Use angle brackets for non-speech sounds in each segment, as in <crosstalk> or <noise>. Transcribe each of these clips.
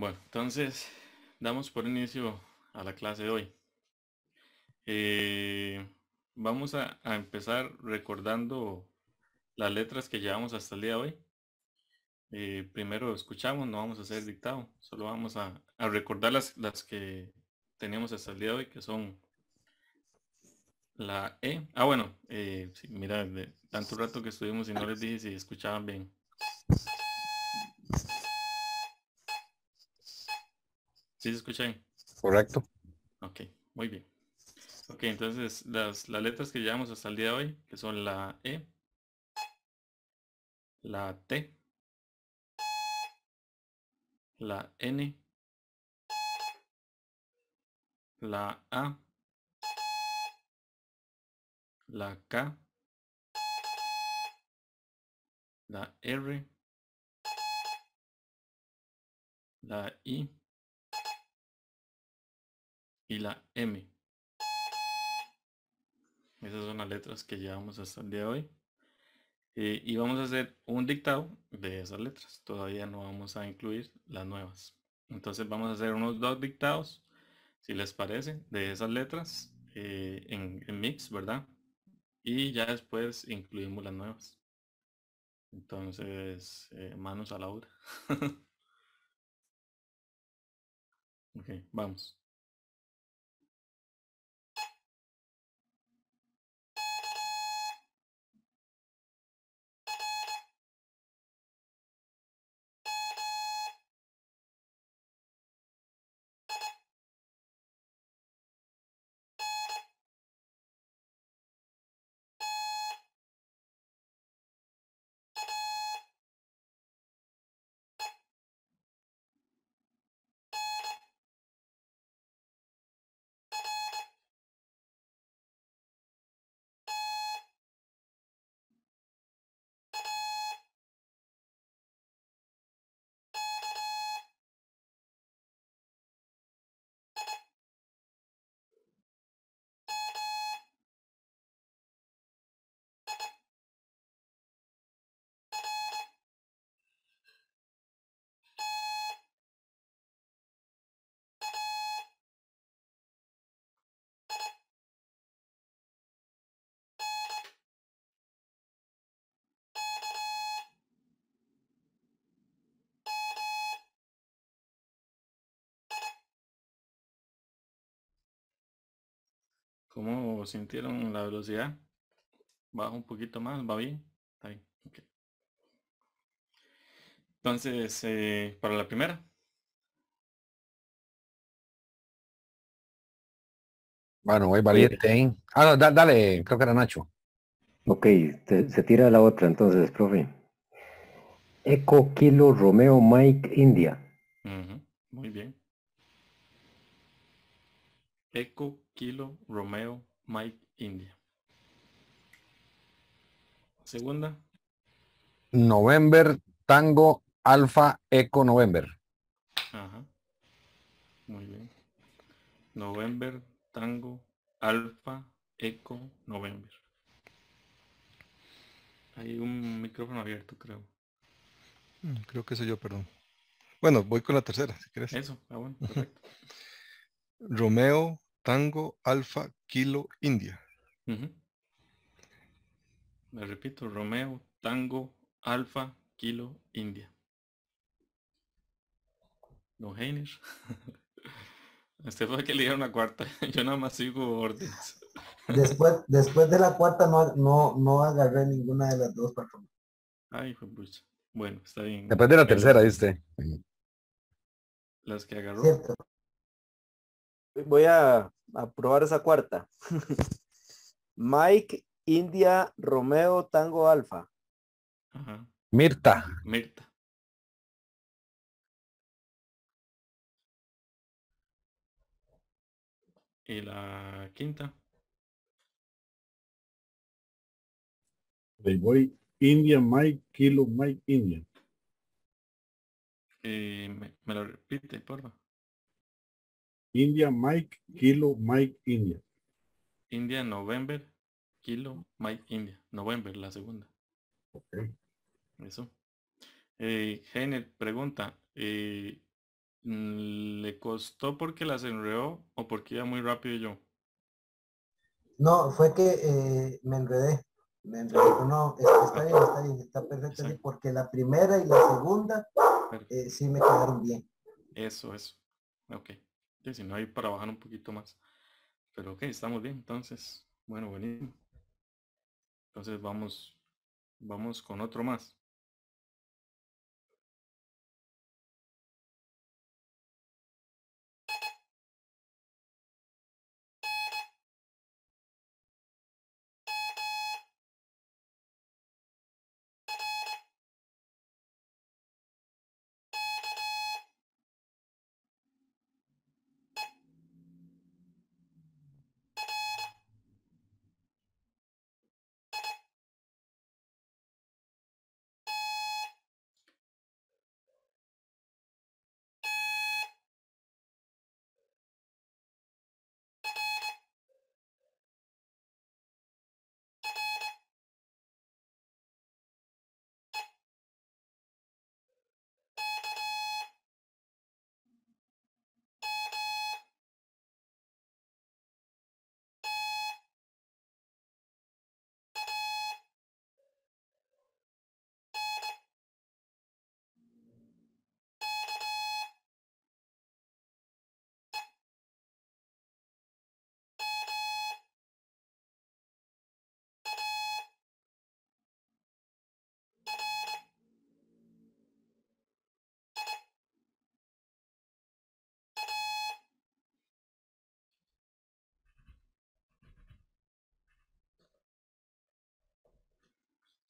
Bueno, entonces damos por inicio a la clase de hoy. Eh, vamos a, empezar recordando las letras que llevamos hasta el día de hoy. Eh, primero escuchamos, no vamos a hacer dictado, solo vamos a, recordar las, las, que tenemos hasta el día de hoy, que son la E. Ah, bueno, eh, mira, de tanto rato que estuvimos y no les dije si escuchaban bien. se escucha Correcto. Ok, muy bien. Ok, entonces las, las letras que llevamos hasta el día de hoy, que son la E, la T, la N, la A, la K, la R, la I, y la M. Esas son las letras que llevamos hasta el día de hoy. Eh, y vamos a hacer un dictado de esas letras. Todavía no vamos a incluir las nuevas. Entonces vamos a hacer unos dos dictados, si les parece, de esas letras eh, en, mix, ¿verdad? Y ya después incluimos las nuevas. Entonces, eh, manos a la obra. <laughs> ok, vamos. ¿Cómo sintieron la velocidad? Baja un poquito más, va bien. Entonces, eh, para la primera. Bueno, voy valiente. ¿eh? Ah, no, dale, creo que era Nacho. Ok, se tira la otra entonces, profe. Eco Kilo Romeo Mike India. muy bien. Eco Kilo, Romeo, Mike, India. Segunda. November, Tango, Alfa, Eco, November. Ajá. Muy bien. November, Tango, Alfa, Eco, November. Hay un micrófono abierto, creo. Mm, creo que soy yo, perdón. Bueno, voy con la tercera, si quieres. Eso, ah, bueno, perfecto. <laughs> Romeo, Tango, Alfa, Kilo, India. Me repito, Romeo, Tango, Alfa, Kilo, India. No Heiner. <laughs> Este fue que le dieron la cuarta. <laughs> Yo nada más sigo órdenes. Después, <laughs> después de la cuarta no, no, agarré ninguna de las dos patronas. Ay, ah, mucho. Bueno, está bien. Después de la tercera, viste. Las que agarró. Cierto voy a, probar esa cuarta. <laughs> Mike, India, Romeo, Tango, Alfa. Mirta. Mirta. Y la quinta. voy India Mike Kilo Mike India. y me, lo repite, por India Mike Kilo Mike India. India November Kilo Mike India. November, la segunda. Eso. Eh, pregunta, eh, mm, ¿le costó porque las enredó o porque iba muy rápido yo? No, fue que eh, me enredé. Me enredé. No, está bien, está bien, está perfecto. Porque la primera y la segunda eh, sí me quedaron bien. Eso, eso. Ok si no hay para bajar un poquito más. Pero ok, estamos bien, entonces. Bueno, buenísimo. Entonces vamos, vamos con otro más.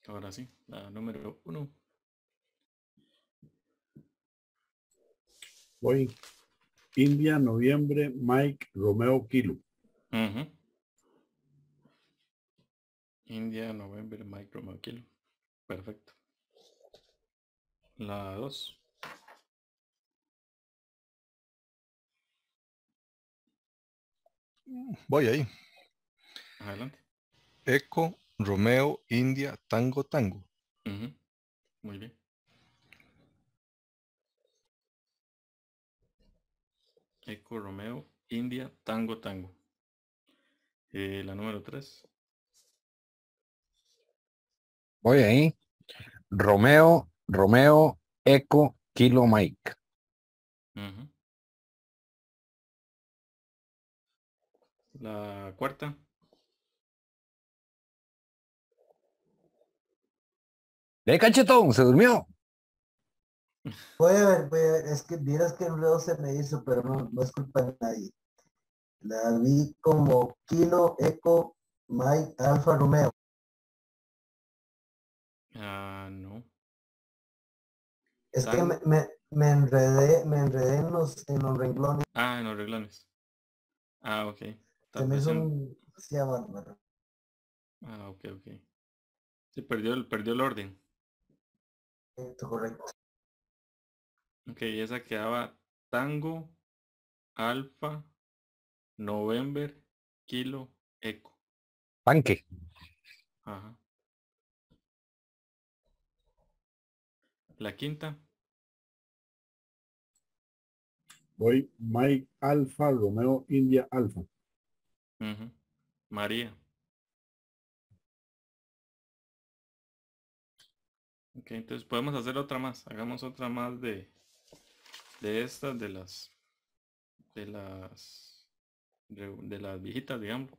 Ahora sí, la número uno. Voy. India, noviembre, Mike, Romeo, Kilo. India, noviembre, Mike, Romeo, Kilo. Perfecto. La dos. Voy ahí. Adelante. Eco, Romeo, India, Tango, Tango. Muy bien. Eco, Romeo, India, Tango, Tango. Eh, la número tres. Voy ahí. Romeo, Romeo, Eco, Kilo, Mike. La cuarta. ¡De canchetón! ¡Se durmió! Puede a ver, Es que miras que el enredo se me hizo, pero no, no es culpa de nadie. La vi como Kino, Eco Mike Alfa Romeo. Ah, no. Es que me, me, enredé, me enredé en los, en los renglones. Ah, en los renglones. Ah, ok. También me hizo un... Sí, Ah, ok, ok. Se perdió, el perdió el orden. Correcto, correcto. Ok, esa quedaba Tango, Alfa, November, Kilo, Eco. Panque. Ajá. La quinta. Voy Mike Alfa, Romeo India Alfa. María. entonces podemos hacer otra más. Hagamos otra más de, de estas, de las, de las, de, las viejitas, digamos.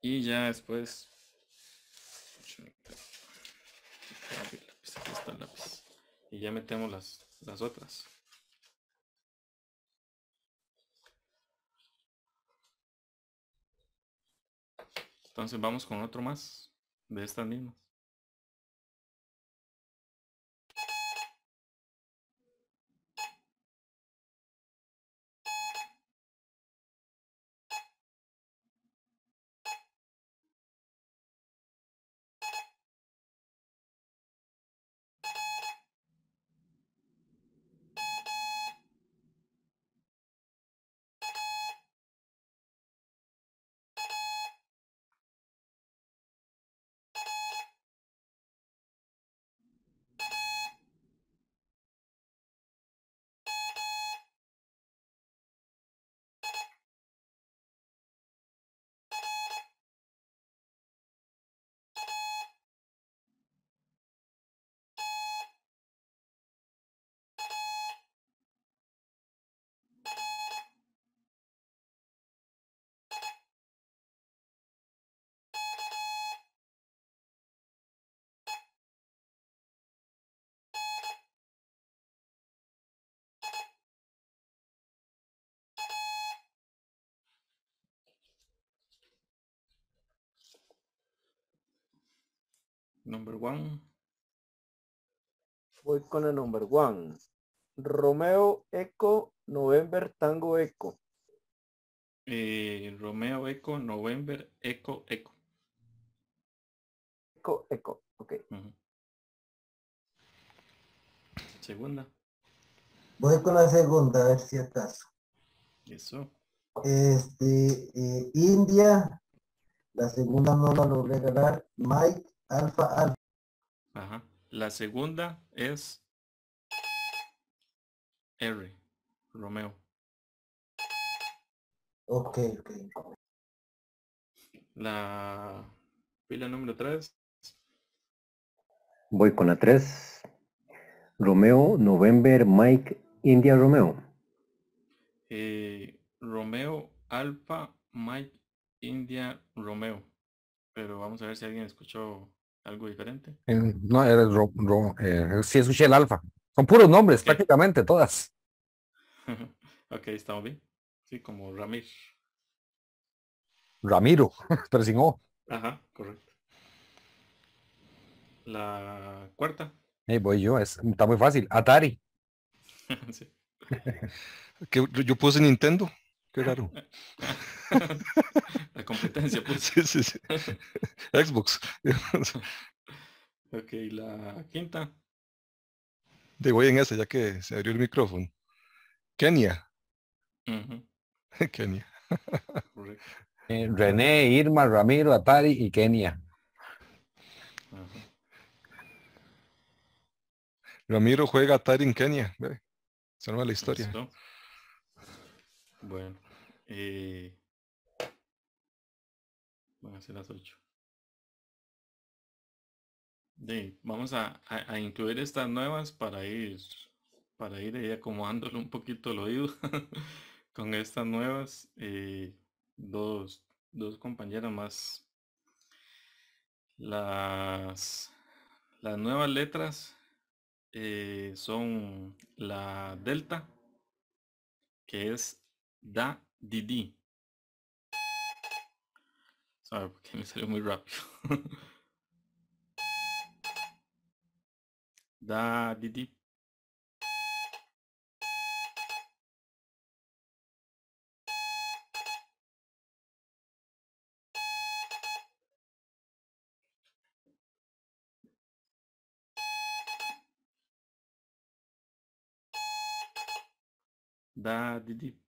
Y ya después. Y ya metemos las, las otras. Entonces vamos con otro más de estas mismas. Number one. Voy con el number one. Romeo Eco, November Tango Eco. Eh, Romeo Eco, November Eco Eco. Eco Eco, ok. Segunda. Voy con la segunda, a ver si acaso. Eso. Este, eh, India, la segunda no la logré ganar. Mike, Alfa, Ajá. La segunda es R, Romeo. Ok, ok. La pila número 3. Voy con la 3. Romeo, November, Mike, India, Romeo. Eh, Romeo, Alfa, Mike, India, Romeo. Pero vamos a ver si alguien escuchó algo diferente. no, era el Ro, eh, Son puros nombres, prácticamente todas. <laughs> ok, estamos bien. Sí, como Ramir. Ramiro, <laughs> pero sin O. Ajá, correcto. La cuarta. Hey, voy yo, es, está muy fácil. Atari. <laughs> que yo puse Nintendo. Qué raro. <laughs> La competencia, pues. Sí, sí, sí. Xbox. ok, la quinta. De voy en esa, ya que se abrió el micrófono. Kenia. <laughs> Kenia. Eh, René, Irma, Ramiro, Atari y Kenia. Ramiro juega Atari en Kenia. Ve. Se llama la historia. Bueno, eh, van a ser las 8. vamos a, incluir estas nuevas para ir para ir ahí acomodándole un poquito el oído <laughs> con estas nuevas eh, dos, dos compañeras más las las nuevas letras eh, son la delta que es da Didi. Sabe, porque me saiu muito rápido. <laughs> da Didi. Da Didi.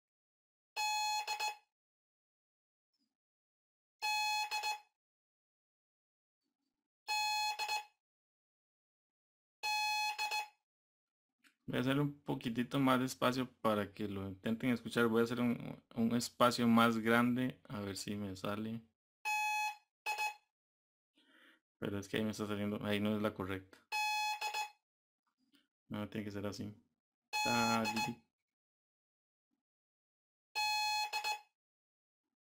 Voy a hacer un poquitito más de espacio para que lo intenten escuchar. Voy a hacer un, espacio más grande. A ver si me sale. Pero es que ahí me está saliendo. Ahí no es la correcta. No, tiene que ser así.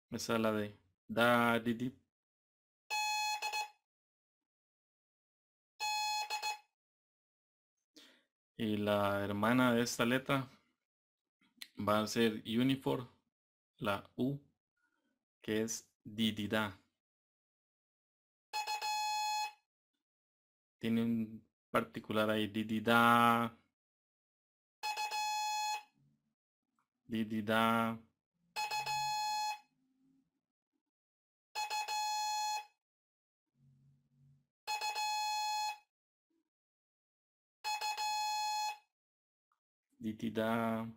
Me sale la de. Da, Y la hermana de esta letra va a ser uniform, la U, que es didida. Tiene un particular ahí, didida. Didida. y delta.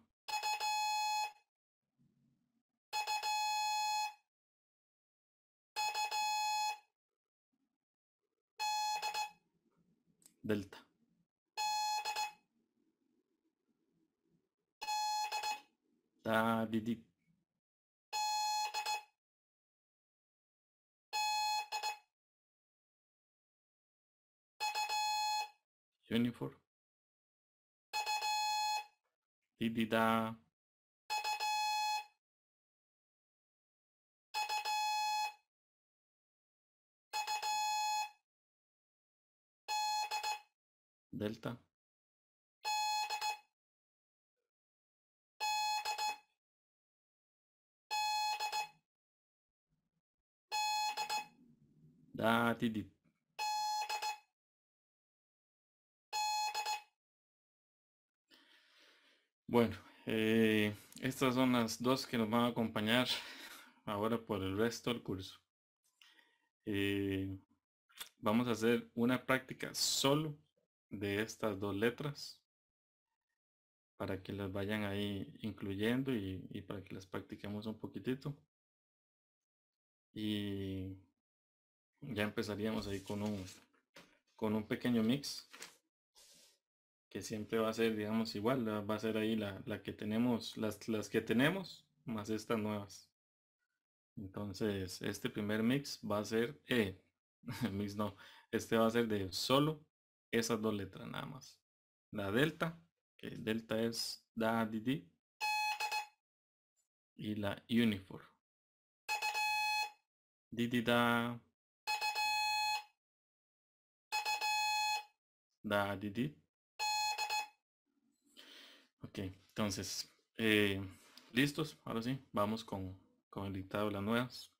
Da didi. Uniform. di da delta da di Bueno, eh, estas son las dos que nos van a acompañar ahora por el resto del curso. Eh, vamos a hacer una práctica solo de estas dos letras para que las vayan ahí incluyendo y, y para que las practiquemos un poquitito. Y ya empezaríamos ahí con un, con un pequeño mix que siempre va a ser, digamos, igual, va a ser ahí la, la que tenemos, las, las que tenemos, más estas nuevas. Entonces, este primer mix va a ser, E. <laughs> mix no, este va a ser de solo esas dos letras nada más. La delta, que delta es da, di, di, y la uniform. Di, da, da, di, di, Ok, entonces, eh, listos, ahora sí, vamos con, con el dictado de las nuevas.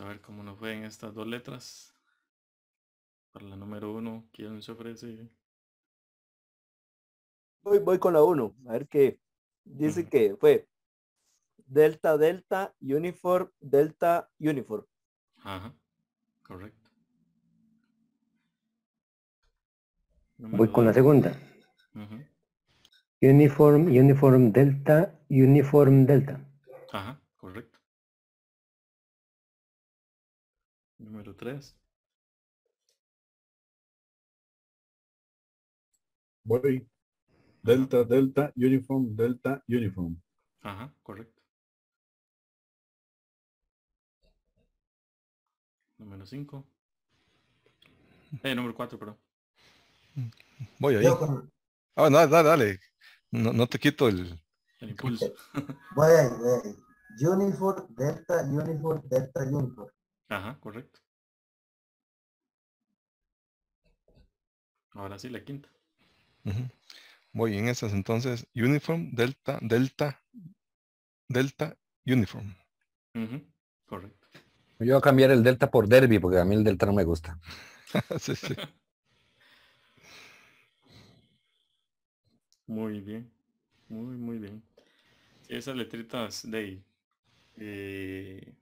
a ver cómo nos ven estas dos letras. Para la número uno, ¿quién se ofrece? Voy, voy con la uno, a ver qué. Dice que fue Delta Delta Uniform Delta Uniform. Ajá, correcto. voy con la segunda. Uniform, uniform delta, uniform delta. Ajá, número 3. Voy. Delta, Delta, Uniform, Delta, Uniform. Ajá, correcto. Número 5. Eh, número 4, perdón. Voy ahí. Ah, no, dale, dale. No, te quito el, el impulso. voy ahí, voy ahí. Uniform, Delta, Uniform, Delta, Uniform. Ajá, correcto. Ahora sí, la quinta. Voy en Muy bien, esas entonces, uniform, delta, delta, delta, uniform. Correcto. Yo voy a cambiar el delta por derby porque a mí el delta no me gusta. <laughs> sí, sí. <laughs> Muy bien, muy, muy bien. Esas letritas de ahí eh,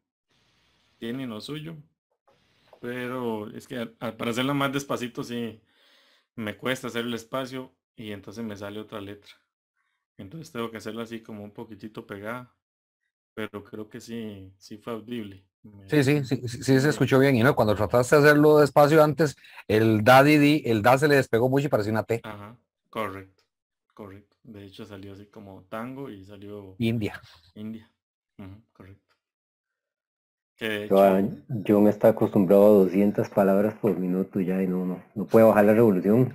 tienen lo suyo, pero es que para hacerlo más despacito, sí, me cuesta hacer el espacio y entonces me sale otra letra. Entonces tengo que hacerlo así como un poquitito pegada, pero creo que sí, sí fue audible. Sí, sí, sí, se escuchó bien. Y no, cuando trataste de hacerlo despacio antes, el da el da se le despegó mucho y pareció una T. Ajá, correcto, correcto. De hecho salió así como tango y salió... India. India. correcto. Ah, yo me está acostumbrado a 200 palabras por minuto ya y no, no, puede bajar la revolución.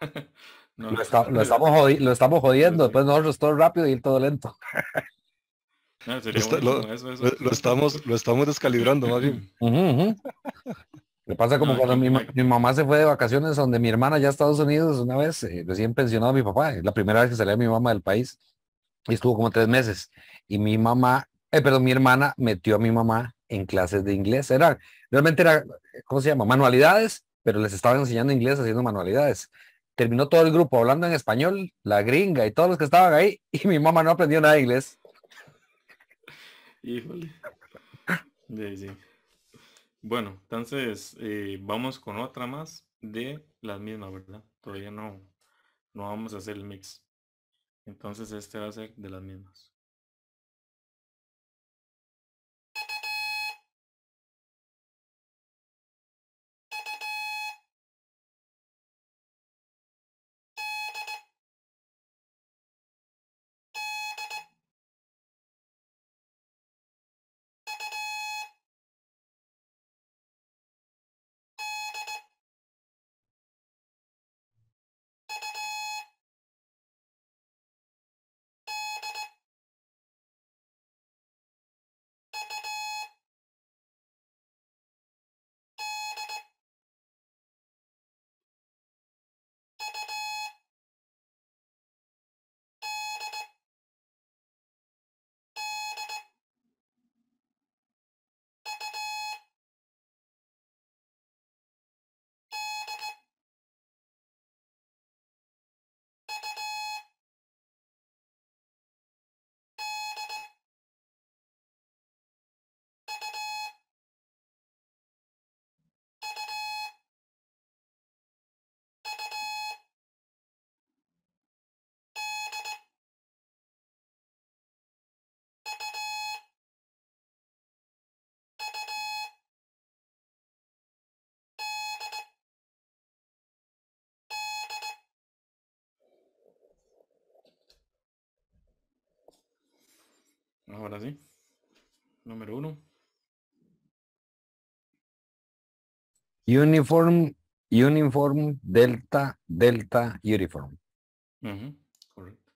<laughs> lo, estamos jodiendo, lo estamos jodiendo, después nosotros todo rápido y él todo lento. <laughs> lo, estamos, lo estamos descalibrando más bien. <laughs> Me pasa como cuando mi, mamá se fue de vacaciones donde mi hermana ya a Estados Unidos una vez, eh, recién pensionado mi papá, la primera vez que salía mi mamá del país y estuvo como tres meses. Y mi mamá, eh, perdón, mi hermana metió a mi mamá en clases de inglés. Era, realmente era, ¿cómo se llama? Manualidades, pero les estaban enseñando inglés haciendo manualidades. Terminó todo el grupo hablando en español, la gringa y todos los que estaban ahí, <laughs> y mi mamá no aprendió nada inglés. Bueno, entonces eh, vamos con otra más de las mismas, ¿verdad? Todavía no, no vamos a hacer el mix. Entonces este va a ser de las mismas. Ahora sí. Número uno. Uniform, uniform, delta, delta, uniform. Correcto.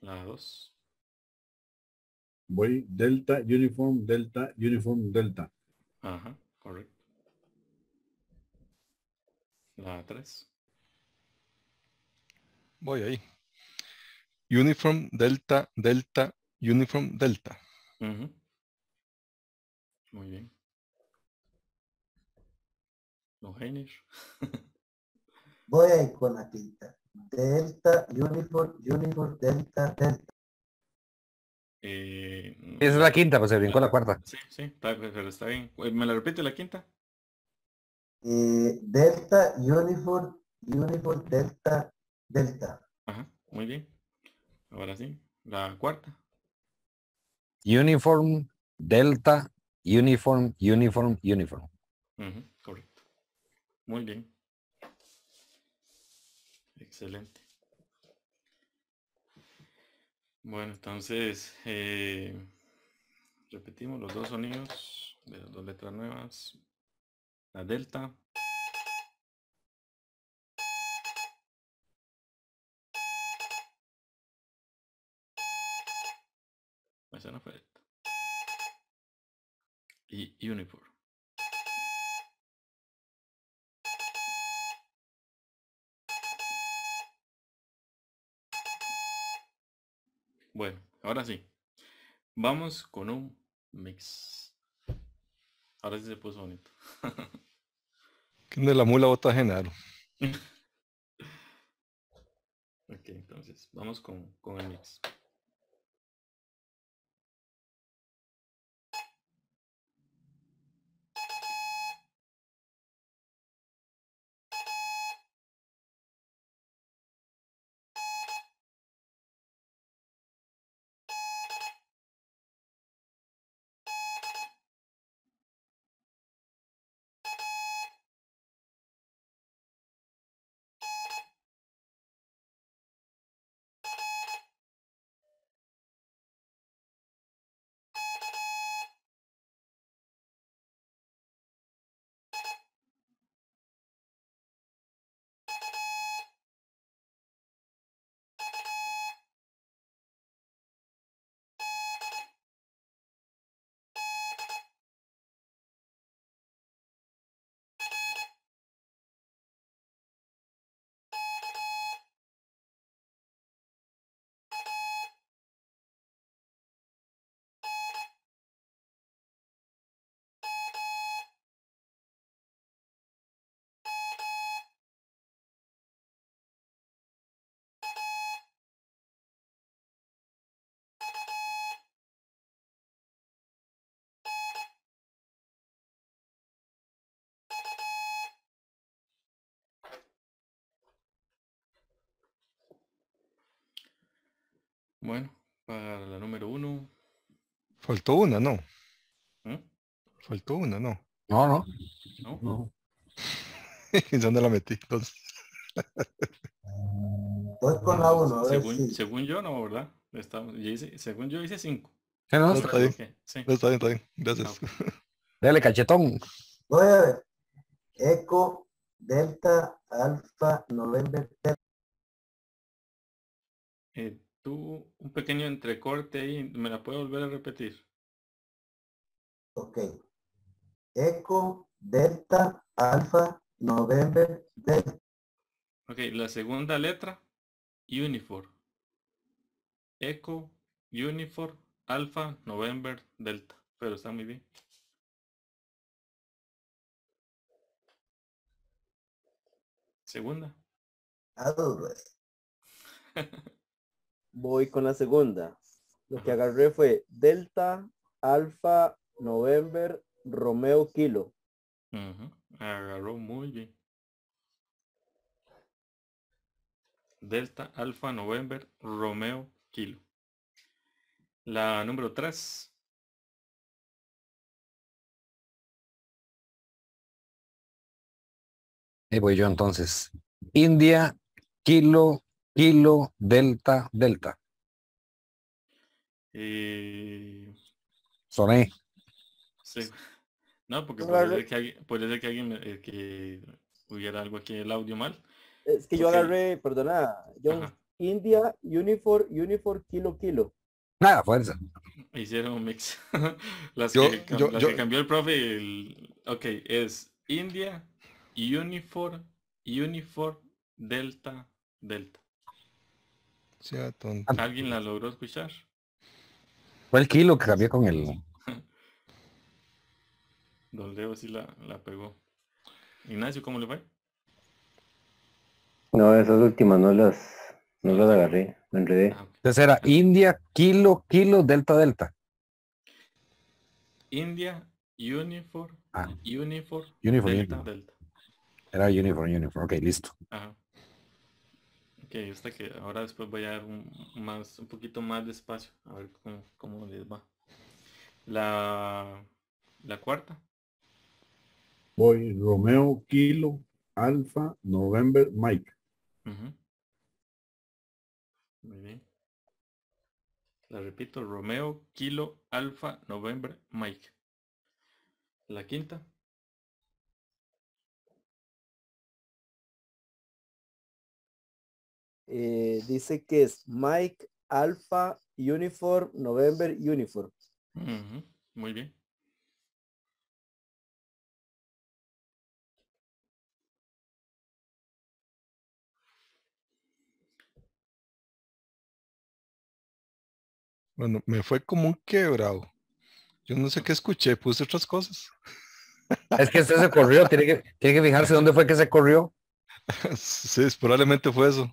La dos. Voy delta, uniform, delta, uniform, delta. Ajá, correcto. La tres. Voy ahí uniform, delta, delta, uniform, delta. Muy bien. Los <laughs> genes. Voy a ir con la quinta. Delta, uniform, uniform, delta, delta. Eh, esa es la quinta, pues se brincó la cuarta. Sí, sí, está, bien. Eh, ¿Me la repite la quinta? Eh, delta, uniform, uniform, delta, delta. Ajá, muy bien. Ahora sí, la cuarta. Uniform, Delta, Uniform, Uniform, Uniform. correcto. Muy bien. Excelente. Bueno, entonces eh, repetimos los dos sonidos de las dos letras nuevas. La delta Y uniform Bueno, ahora sí. Vamos con un mix. Ahora sí se puso bonito. <laughs> que de la mula vota Genaro. <laughs> ok, entonces vamos con, con el mix. Bueno, para la número uno. Faltó una, ¿no? ¿Eh? Faltó una, ¿no? No, no. No. no. <laughs> ¿Dónde la metí entonces? con la uno. Según, según, yo no, ¿verdad? Estamos, según yo hice cinco. No, está bien. está bien, está bien. Gracias. Ah, <laughs> Dale, cachetón. Voy a ver. Eco, Delta, Alfa, November. Eh, un pequeño entrecorte ahí, ¿me la puedo volver a repetir? Ok. Eco, Delta, Alfa, November, Delta. Ok, la segunda letra, uniform Eco, uniform Alfa, November, Delta. Pero está muy bien. Segunda. Ah, pues. <laughs> Voy con la segunda. Lo que agarré fue Delta, Alfa, November, Romeo, Kilo. Agarró muy bien. Delta, Alfa, November, Romeo, Kilo. La número 3. voy yo entonces. India, Kilo, Kilo, Delta, Delta. Eh, Soné. Sí. No, porque puede ser, que alguien, que hubiera eh, algo aquí el audio mal. Es que yo agarré, perdona, yo India, Unifor, Unifor, Kilo, Kilo. Nada, fuerza. Hicieron un mix. <laughs> las, que, cambió el profe, ok, es India, Unifor, Unifor, Delta, Delta. ¿Alguien la logró escuchar? Fue el kilo que cambió con él? <laughs> Don Leo sí la, la pegó. Ignacio, ¿cómo le fue? No, esas últimas no las, no las agarré, me enredé. Ah, Entonces era India, kilo, kilo, delta, delta. India, uniform, ah. uniform, delta, Era uniform, uniform. Ok, listo. Ok, esta que ahora después voy a dar un, más, un poquito más de espacio, a ver cómo, les va. La, cuarta. Voy Romeo, Kilo, Alfa, November, Mike. Muy bien. La repito, Romeo, Kilo, Alfa, November, Mike. La quinta. Eh, dice que es Mike Alpha Uniform November Uniform. Muy bien. Bueno, me fue como un quebrado. Yo no sé qué escuché, puse otras cosas. Es que usted se corrió, tiene que, tiene que fijarse dónde fue que se corrió. <laughs> Sí, probablemente fue eso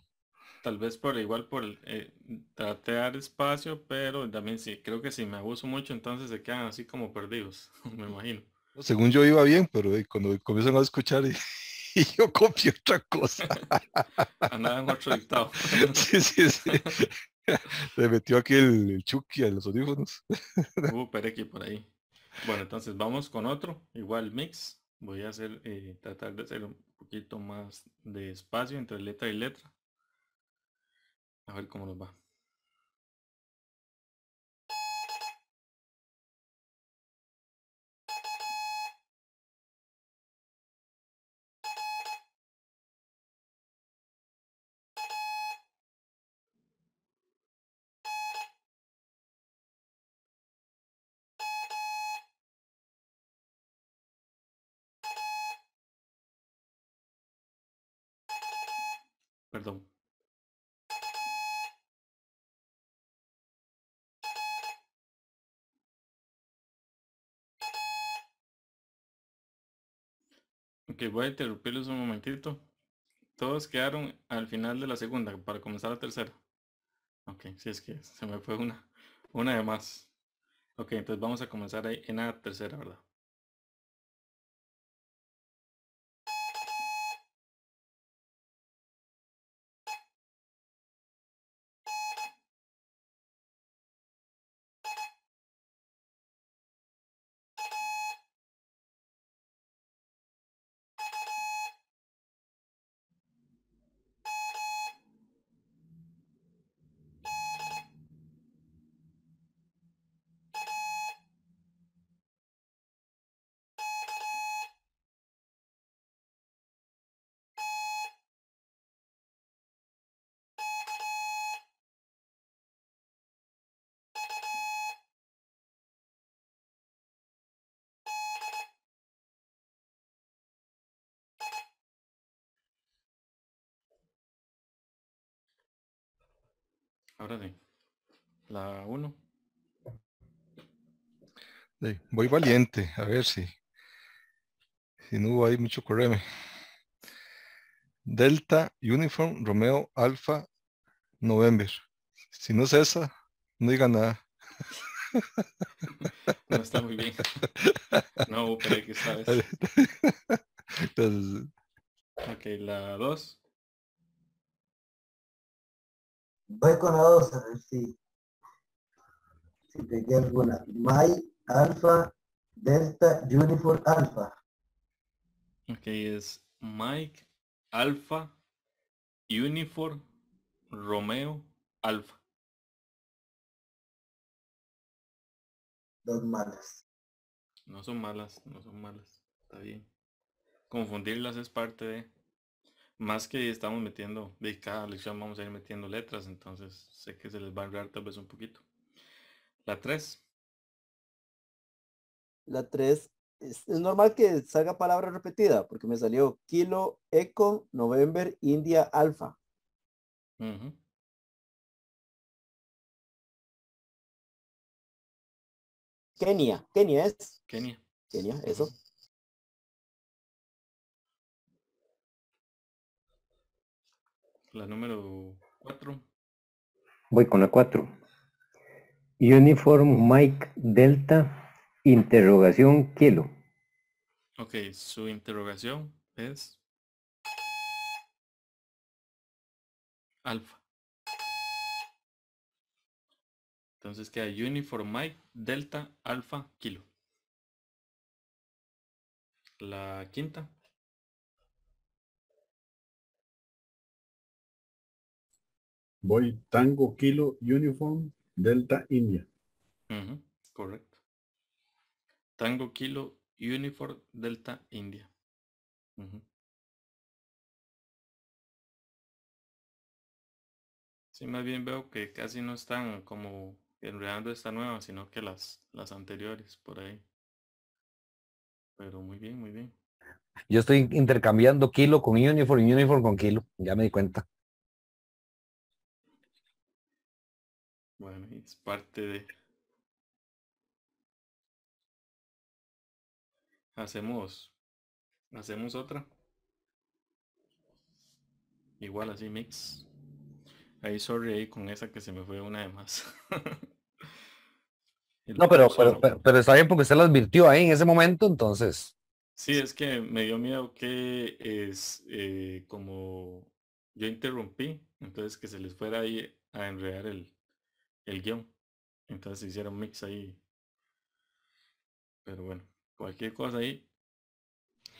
tal vez por igual por el, eh, espacio, pero también sí, creo que si me abuso mucho, entonces se quedan así como perdidos, <laughs> me imagino. Según yo iba bien, pero eh, cuando comienzan a escuchar y, <laughs> yo copio otra cosa. en otro dictado. <laughs> sí, Se metió aquí el, el Chucky a los audífonos. Hubo uh, Perequi por ahí. Bueno, entonces vamos con otro, igual mix. Voy a hacer, eh, tratar de hacer un poquito más de espacio entre letra y letra a ver cómo nos va. Ok, voy a interrumpirles un momentito. Todos quedaron al final de la segunda para comenzar la tercera. Ok, si es que se me fue una, una de más. Ok, entonces vamos a comenzar ahí en la tercera, ¿verdad? Ahora de la 1. voy valiente, a ver si, si no hubo ahí mucho correme. Delta Uniform Romeo Alfa, November. Si no es esa, no diga nada. <laughs> No está muy bien. No, pero que sabes. <laughs> Entonces, ok, la 2. Voy con la dos a ver si, si te queda alguna. My Alpha Delta Uniform Alpha. Ok, es Mike Alpha Uniform Romeo Alpha. Dos malas. No son malas, no son malas. Está bien. Confundirlas es parte de... Más que estamos metiendo, de cada lección vamos a ir metiendo letras, entonces sé que se les va a hablar tal vez un poquito. La 3. La 3 es, normal que salga palabra repetida, porque me salió Kilo, Eco, November, India, Alfa. Kenia, Kenia es. Kenia. Kenia, eso. la número 4. Voy con la 4. Uniform Mike Delta, interrogación Kilo. Ok, su interrogación es alfa. Entonces queda Uniform Mike Delta Alfa Kilo. La quinta. Voy Tango Kilo Uniform Delta India. correcto. Tango Kilo Uniform Delta India. si Sí, más bien veo que casi no están como enredando esta nueva, sino que las, las anteriores por ahí. Pero muy bien, muy bien. Yo estoy intercambiando kilo con uniform, uniform con kilo, ya me di cuenta. Es parte de... Hacemos... Hacemos otra. Igual así mix. Ahí sorry ahí con esa que se me fue una de más. <laughs> no, pero, pero, está bien porque se lo advirtió ahí en ese momento, entonces. Sí, es que me dio miedo que es eh, como yo interrumpí, entonces que se les fuera ahí a enredar el, el guión. Entonces hicieron mix ahí. Pero bueno, cualquier cosa ahí,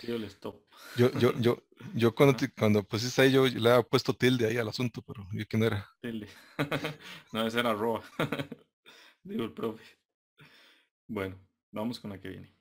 yo les topo. Yo, yo, yo, <laughs> yo cuando, cuando pusiste ahí, yo, le había puesto tilde ahí al asunto, pero yo no era. Tilde. <laughs> no, ese era arroba. <laughs> Digo el profe. Bueno, vamos con la que viene.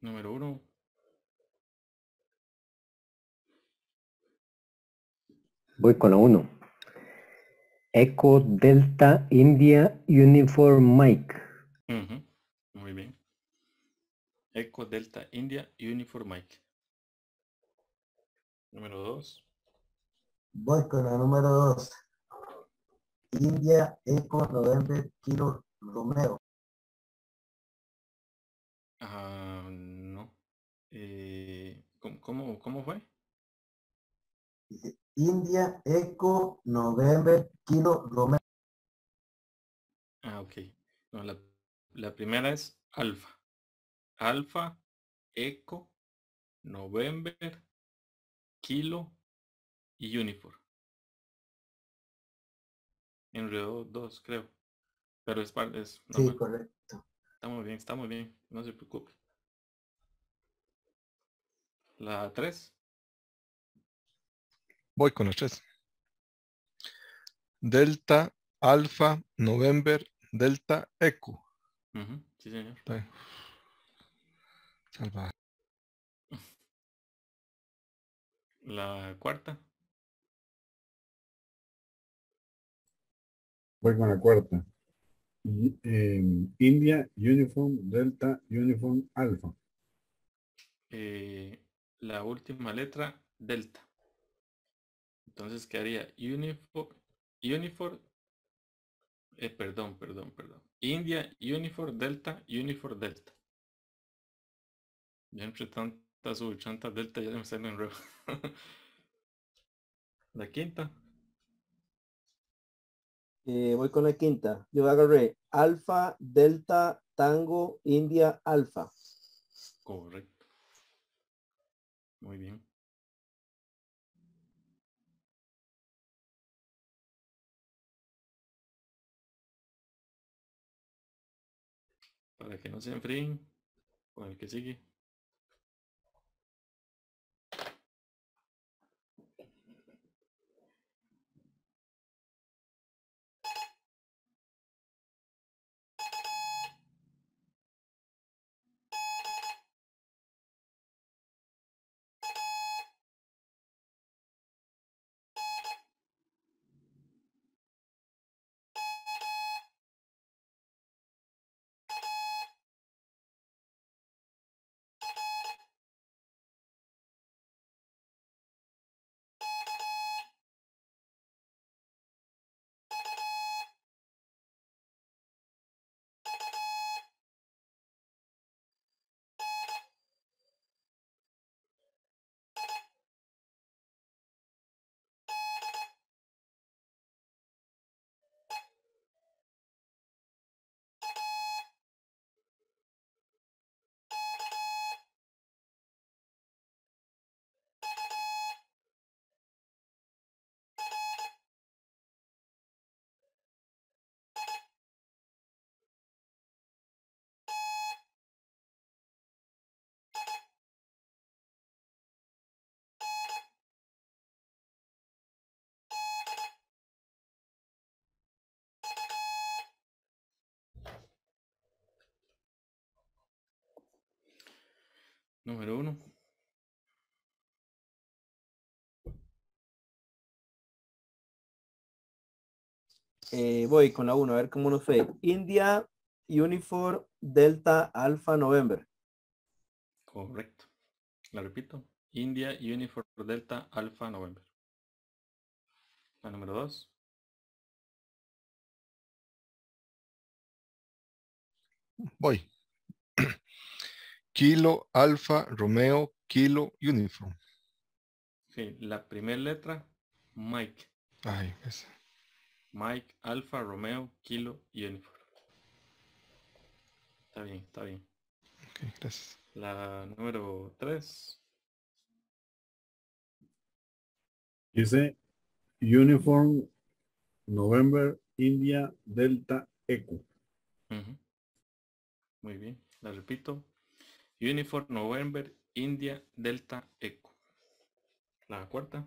Número uno. Voy con la uno. Echo Delta India Uniform Mike. Muy bien. Echo Delta India Uniform Mike. Número dos. Voy con la número dos. India Eco November Kilo Romeo. Eh, ¿cómo, ¿Cómo fue? India, Eco, November, Kilo, Romeo. Ah, ok. la, primera es Alfa. Alfa, Eco, November, Kilo y Unifor. Enredó dos, creo. Pero es parte. eso. sí, correcto. Está muy bien, está muy bien. No se preocupe. La tres. Voy con las tres. Delta, Alfa, November, Delta, Eco. Sí, señor. La cuarta. Voy con la cuarta. Em, India, Uniform, Delta, Uniform, alfa. Eh, la última letra delta. Entonces quedaría uniform, uniform eh, perdón, perdón, perdón. India, uniforme delta, uniforme delta. Yo entre tantas sub, delta ya me salen en rojo. <laughs> la quinta. Eh, voy con la quinta. Yo agarré alfa, delta, tango, india, alfa. Correcto. Muy bien. Para que no se enfríen, con el que sigue. Número uno. Eh, voy con la uno a ver cómo nos fue. India Uniform Delta Alpha November. Correcto. La repito. India Uniform Delta Alpha November. La número 2. Voy. Kilo, Alfa, Romeo, Kilo, Uniform. Sí, la primera letra, Mike. Ay, Mike, Alfa, Romeo, Kilo, Uniform. Está bien, está bien. Ok, gracias. La número tres. Dice Uniform November India Delta Eco. Muy bien, la repito. Uniform November India Delta Echo. La cuarta.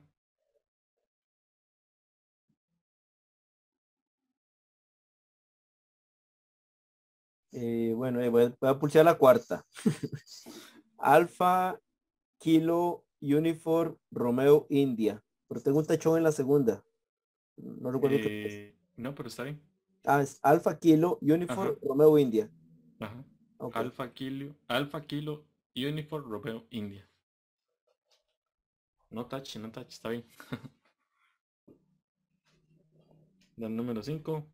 Eh, bueno, eh, voy, a, pulsar la cuarta. <laughs> Alfa Kilo Uniform Romeo India. Pero tengo un tachón en la segunda. No recuerdo qué es. Eh, no, pero está bien. Ah, es Alfa Kilo Uniform Romeo India. Ajá. Alfa Kilo, Alfa Kilo Uniform Europeo India. No touch, no touch, está bien. <laughs> Del número 5.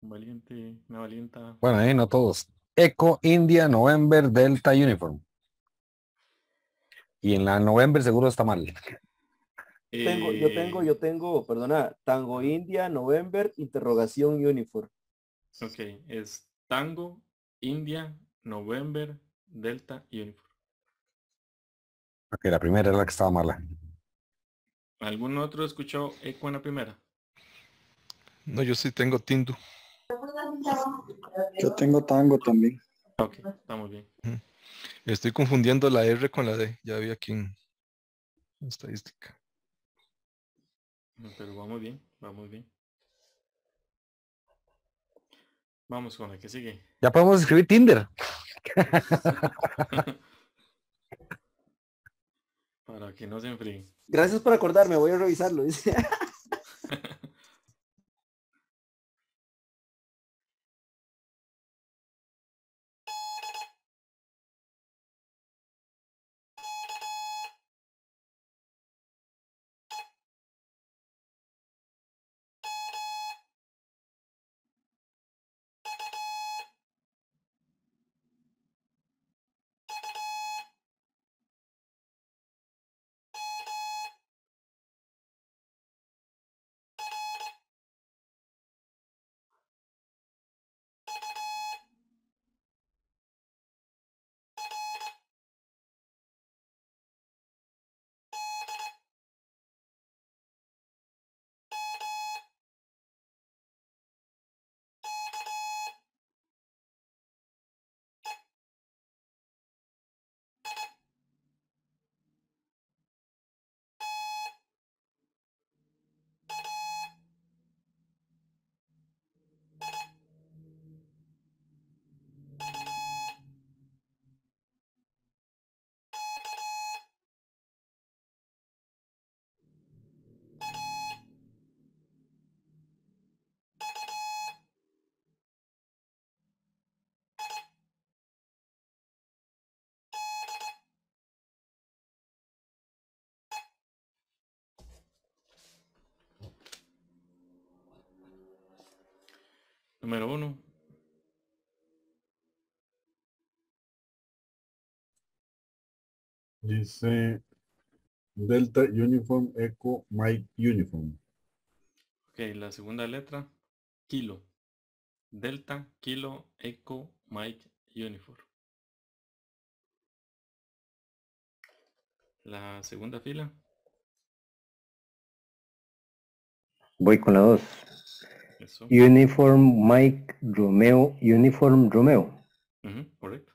Valiente, una valienta. Bueno, ahí no todos. Eco India November Delta Uniform. Y en la November seguro está mal. Tengo, yo tengo, eh, yo tengo, perdona, Tango India, November, interrogación uniform. Ok, es Tango, India, November, Delta, uniform. Ok, la primera era la que estaba mala. ¿Algún otro escuchó eco en la primera? No, yo sí tengo Tindu. Yo tengo Tango también. Ok, estamos bien. Estoy confundiendo la R con la D. Ya vi aquí en estadística pero va muy bien, va muy bien. Vamos con la que sigue. Ya podemos escribir Tinder. <laughs> Para que no se enfríe. Gracias por acordarme, voy a revisarlo. <laughs> Número uno. Dice Delta Uniform Echo Mike Uniform. Ok, la segunda letra, Kilo. Delta Kilo Echo Mike Uniform. La segunda fila. Voy con la dos. Uniform Mike Romeo, Uniform Romeo. correcto.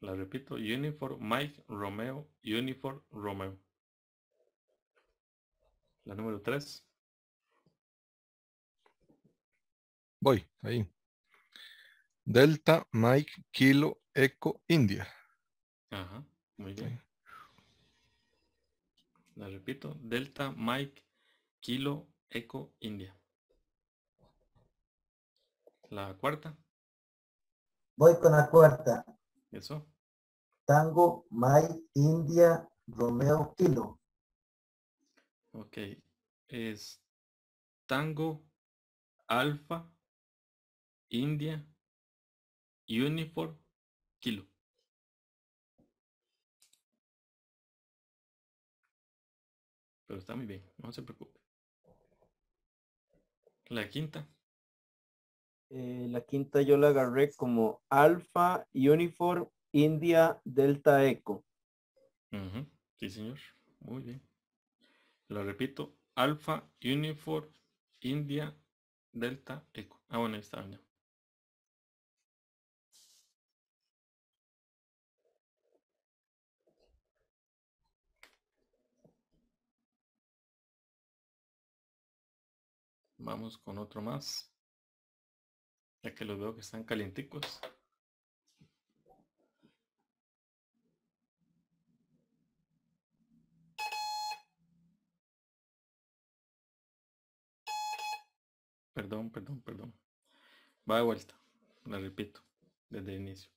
La repito, Uniform Mike Romeo, Uniform Romeo. La número 3. Voy, ahí. Delta Mike Kilo Eco India. muy bien. La repito, Delta Mike Kilo eco India. La cuarta. Voy con la cuarta. Eso. Tango, my India, Romeo, Kilo. Ok. Es Tango, Alfa, India, Uniform, Kilo. Pero está muy bien, no se preocupe. La quinta. Eh, la quinta yo la agarré como alfa Uniform India Delta Eco. Sí, señor. Muy bien. Lo repito, alfa Uniform India Delta Echo. Ah, bueno, está. Vamos con otro más. Ya que los veo que están calienticos. Perdón, perdón, perdón. Va de vuelta. La repito desde el inicio.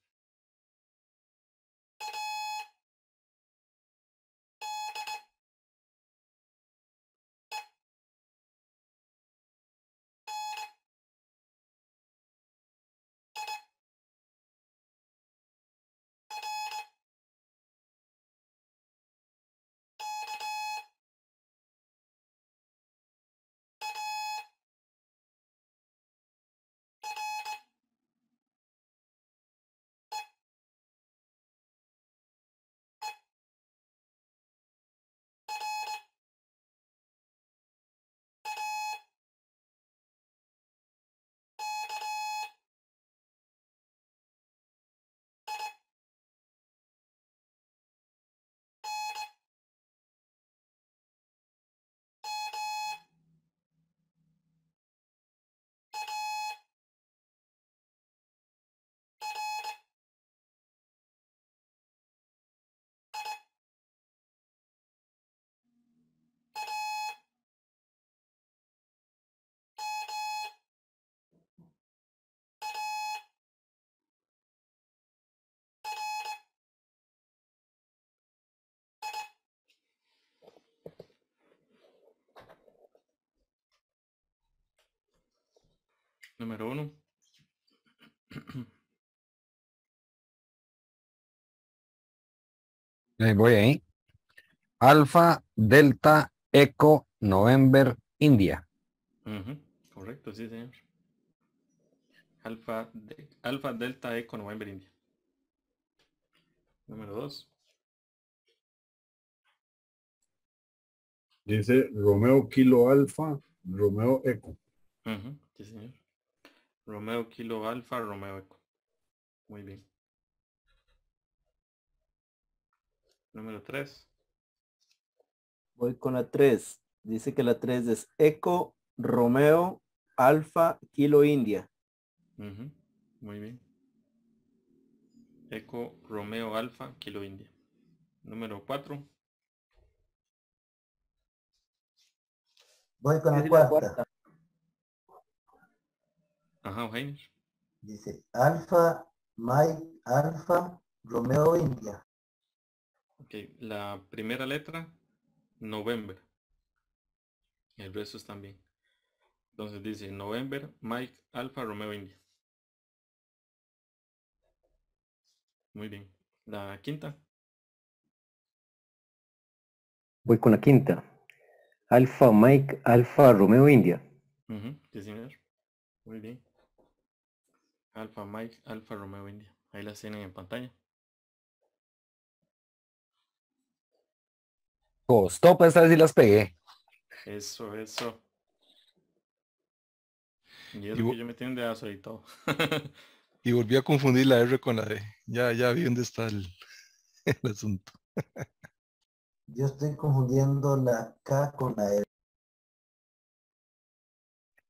Número uno. voy ahí. Alfa, Delta, Eco, November, India. Correcto, sí, señor. Alfa, Alfa, Delta, Eco, November, India. Número dos. Dice Romeo Kilo Alfa, Romeo Eco. Sí, señor. Romeo Kilo Alfa, Romeo Eco. Muy bien. Número 3. Voy con la 3. Dice que la 3 es Eco, Romeo, Alfa, Kilo India. Muy bien. Eco, Romeo, Alfa, Kilo India. Número 4. Voy con la 4. Ajá, Jaime. Dice Alfa, Mike, Alfa, Romeo India. Ok, la primera letra, November. El resto es bien. Entonces dice November, Mike, Alfa, Romeo India. Muy bien. La quinta. Voy con la quinta. Alfa, Mike, Alfa, Romeo India. Muy bien. Alfa Mike, Alfa Romeo India. Ahí las tienen en pantalla. Costó, pues esta vez las pegué. Eso, eso. Y yo me tienen de y todo. <laughs> y volví a confundir la R con la D. Ya, ya vi dónde está el, <laughs> el asunto. <laughs> yo estoy confundiendo la K con la R.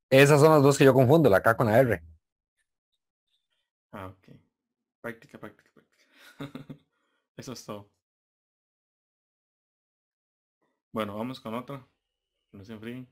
Esas son las dos que yo confundo, la K con la R. Ah, ok. Práctica, práctica, práctica. <laughs> Eso es todo. Bueno, vamos con otra. No se enfríen.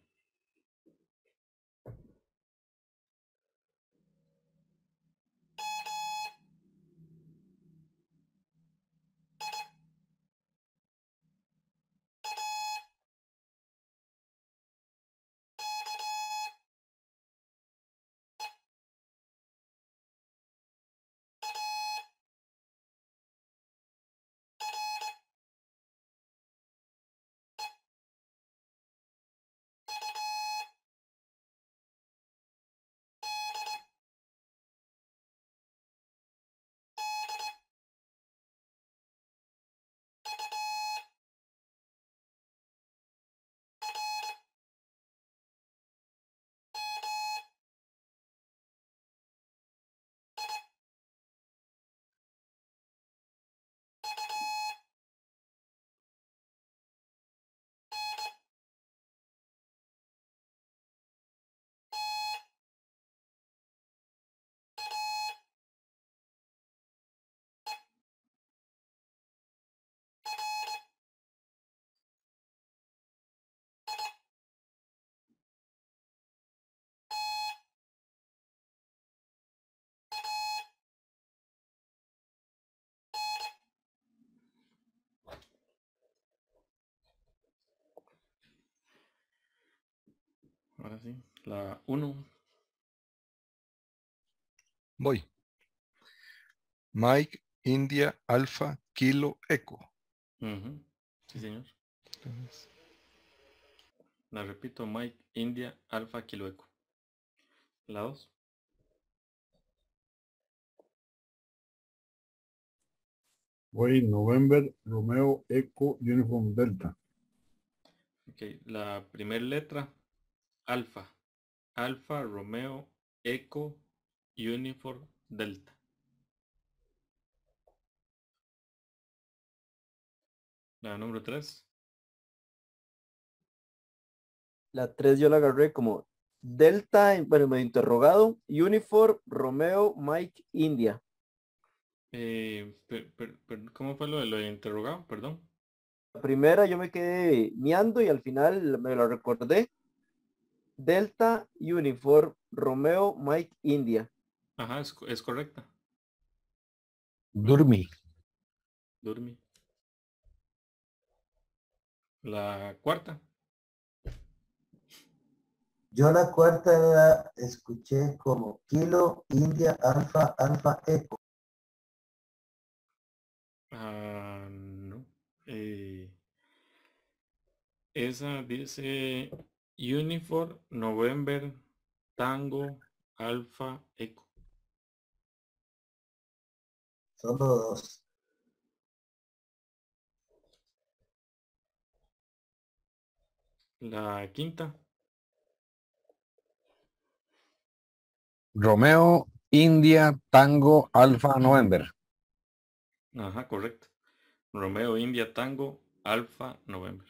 La 1. Voy. Mike, India, Alfa, Kilo, Eco. Sí, señor. La repito, Mike, India, Alfa, Kilo, Eco. La 2. Voy November, Romeo, Eco, Uniform Delta. Ok, la primera letra Alfa, Alfa Romeo, Eco, Uniform, Delta. La número tres. La tres yo la agarré como Delta, bueno, me he interrogado, Uniform, Romeo, Mike, India. Eh, ¿Cómo fue lo de lo interrogado? Perdón. La primera yo me quedé miando y al final me lo recordé Delta Uniform Romeo Mike India. Ajá, es, correcta. Durmi. Durmi. La cuarta. Yo la cuarta la escuché como Kilo India Alfa Alfa Eco. Ah, no. Eh, esa dice Unifor November Tango Alfa Eco. dos. La quinta. Romeo India Tango Alfa November. Ajá, correcto. Romeo India Tango Alfa November.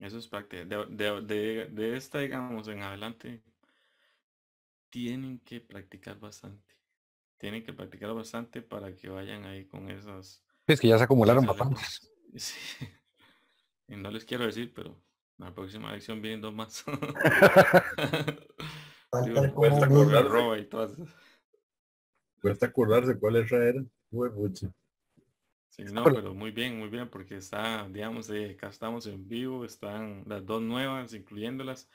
Eso es parte. De, esta, digamos, en adelante, tienen que practicar bastante. Tienen que practicar bastante para que vayan ahí con esas... Es que ya se acumularon papás. <laughs> Sí. Y no les quiero decir, pero la próxima lección viendo dos más. <laughs> cuesta acordarse. cuál es Sí, no, pero muy bien, muy bien, porque está, digamos, eh, acá estamos en vivo, están las dos nuevas, incluyéndolas,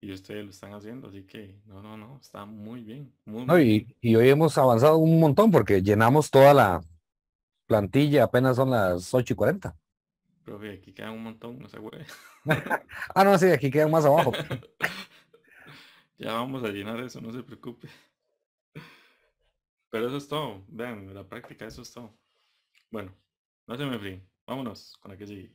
y ustedes lo están haciendo, así que no, no, no, está muy bien. y, hoy hemos avanzado un montón porque llenamos toda la plantilla, apenas son las 8 y 40. Profe, aquí quedan un montón, no se <laughs> ah, no, sí, aquí quedan más abajo. <laughs> ya vamos a llenar eso, no se preocupe. Pero eso es todo, vean, la práctica, eso es todo. Bueno, no se me fríen. Vámonos con la que sigue.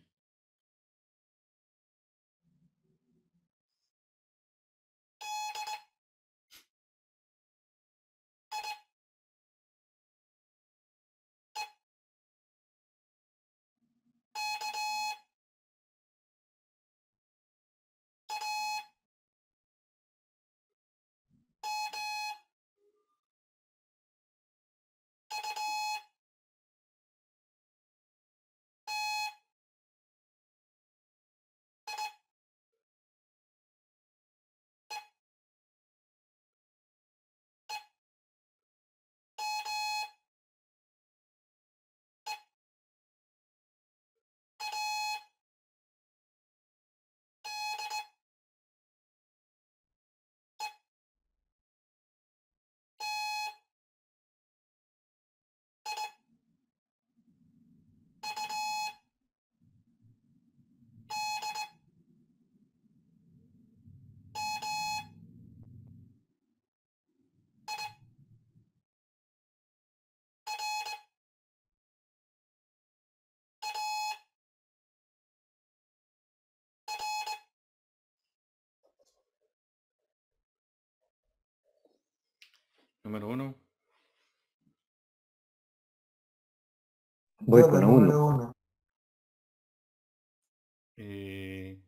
Número uno. Voy con uno. uno. Eh,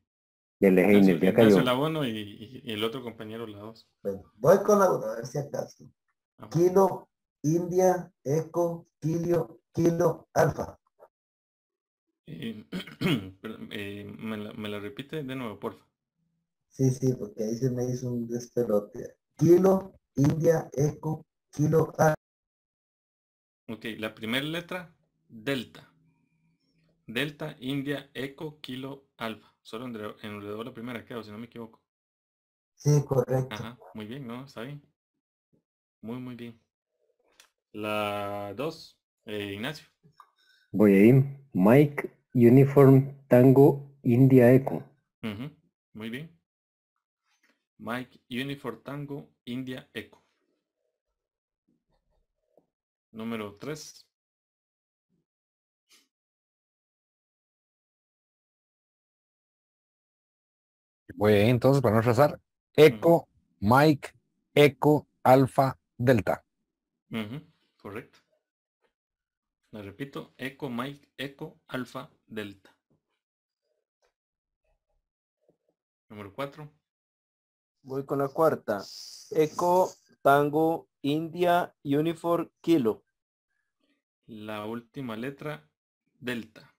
Del Heiner, ya cayó. la uno y, el otro compañero la 2. Bueno, voy con la 1, a ver si acaso. Ah, Kilo, India, Eco, Kilio, Kilo, Alfa. Eh, <clears throat> eh, me, la, repite de nuevo, porfa. Sí, sí, porque ahí se me hizo un despelote. Kilo, India, Eco, Kilo, alfa. Ok, la primera letra, Delta. Delta, India, Eco, Kilo, Alfa. Solo enredó la primera, creo, si no me equivoco. Sí, correcto. muy bien, ¿no? Está bien. Muy, muy bien. La dos, eh, Ignacio. Voy a ir. Mike, Uniform, Tango, India, Eco. muy bien. Mike, Uniform, Tango, India Eco. Número 3. Voy entonces para no rezar. Eco, Mike, Eco, Alfa, Delta. Correcto. Le repito, Eco, Mike, Eco, Alfa, Delta. Número 4. Voy con la cuarta. Eco, Tango, India, Uniform, Kilo. La última letra, Delta.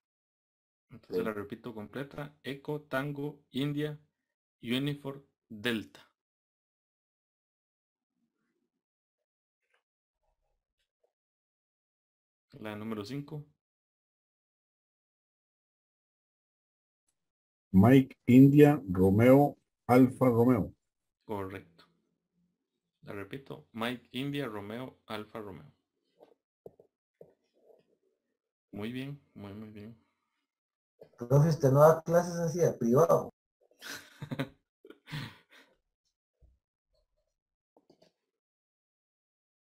Entonces la repito completa. Eco, Tango, India, Uniform, Delta. La número cinco. Mike, India, Romeo, Alfa Romeo. Correcto. la repito, Mike India Romeo Alfa Romeo. Muy bien, muy muy bien. entonces usted no da clases así de privado. <laughs>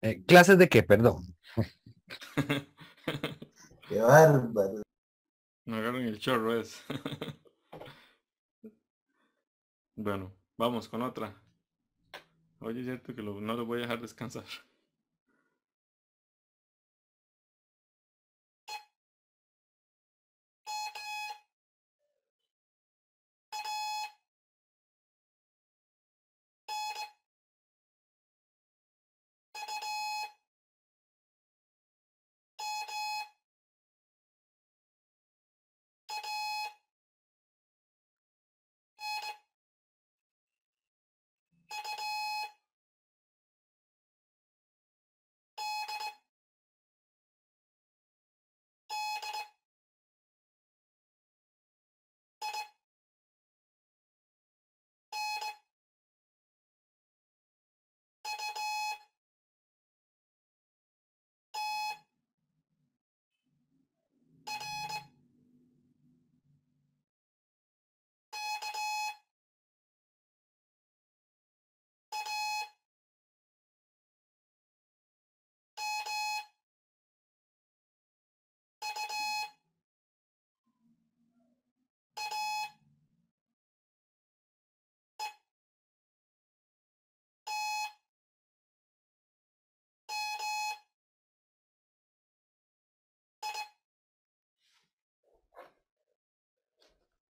Eh, ¿Clases de qué? Perdón. <laughs> qué bárbaro. No agarran el chorro es. <laughs> bueno, vamos con otra. Oye, es cierto que no lo voy a dejar descansar.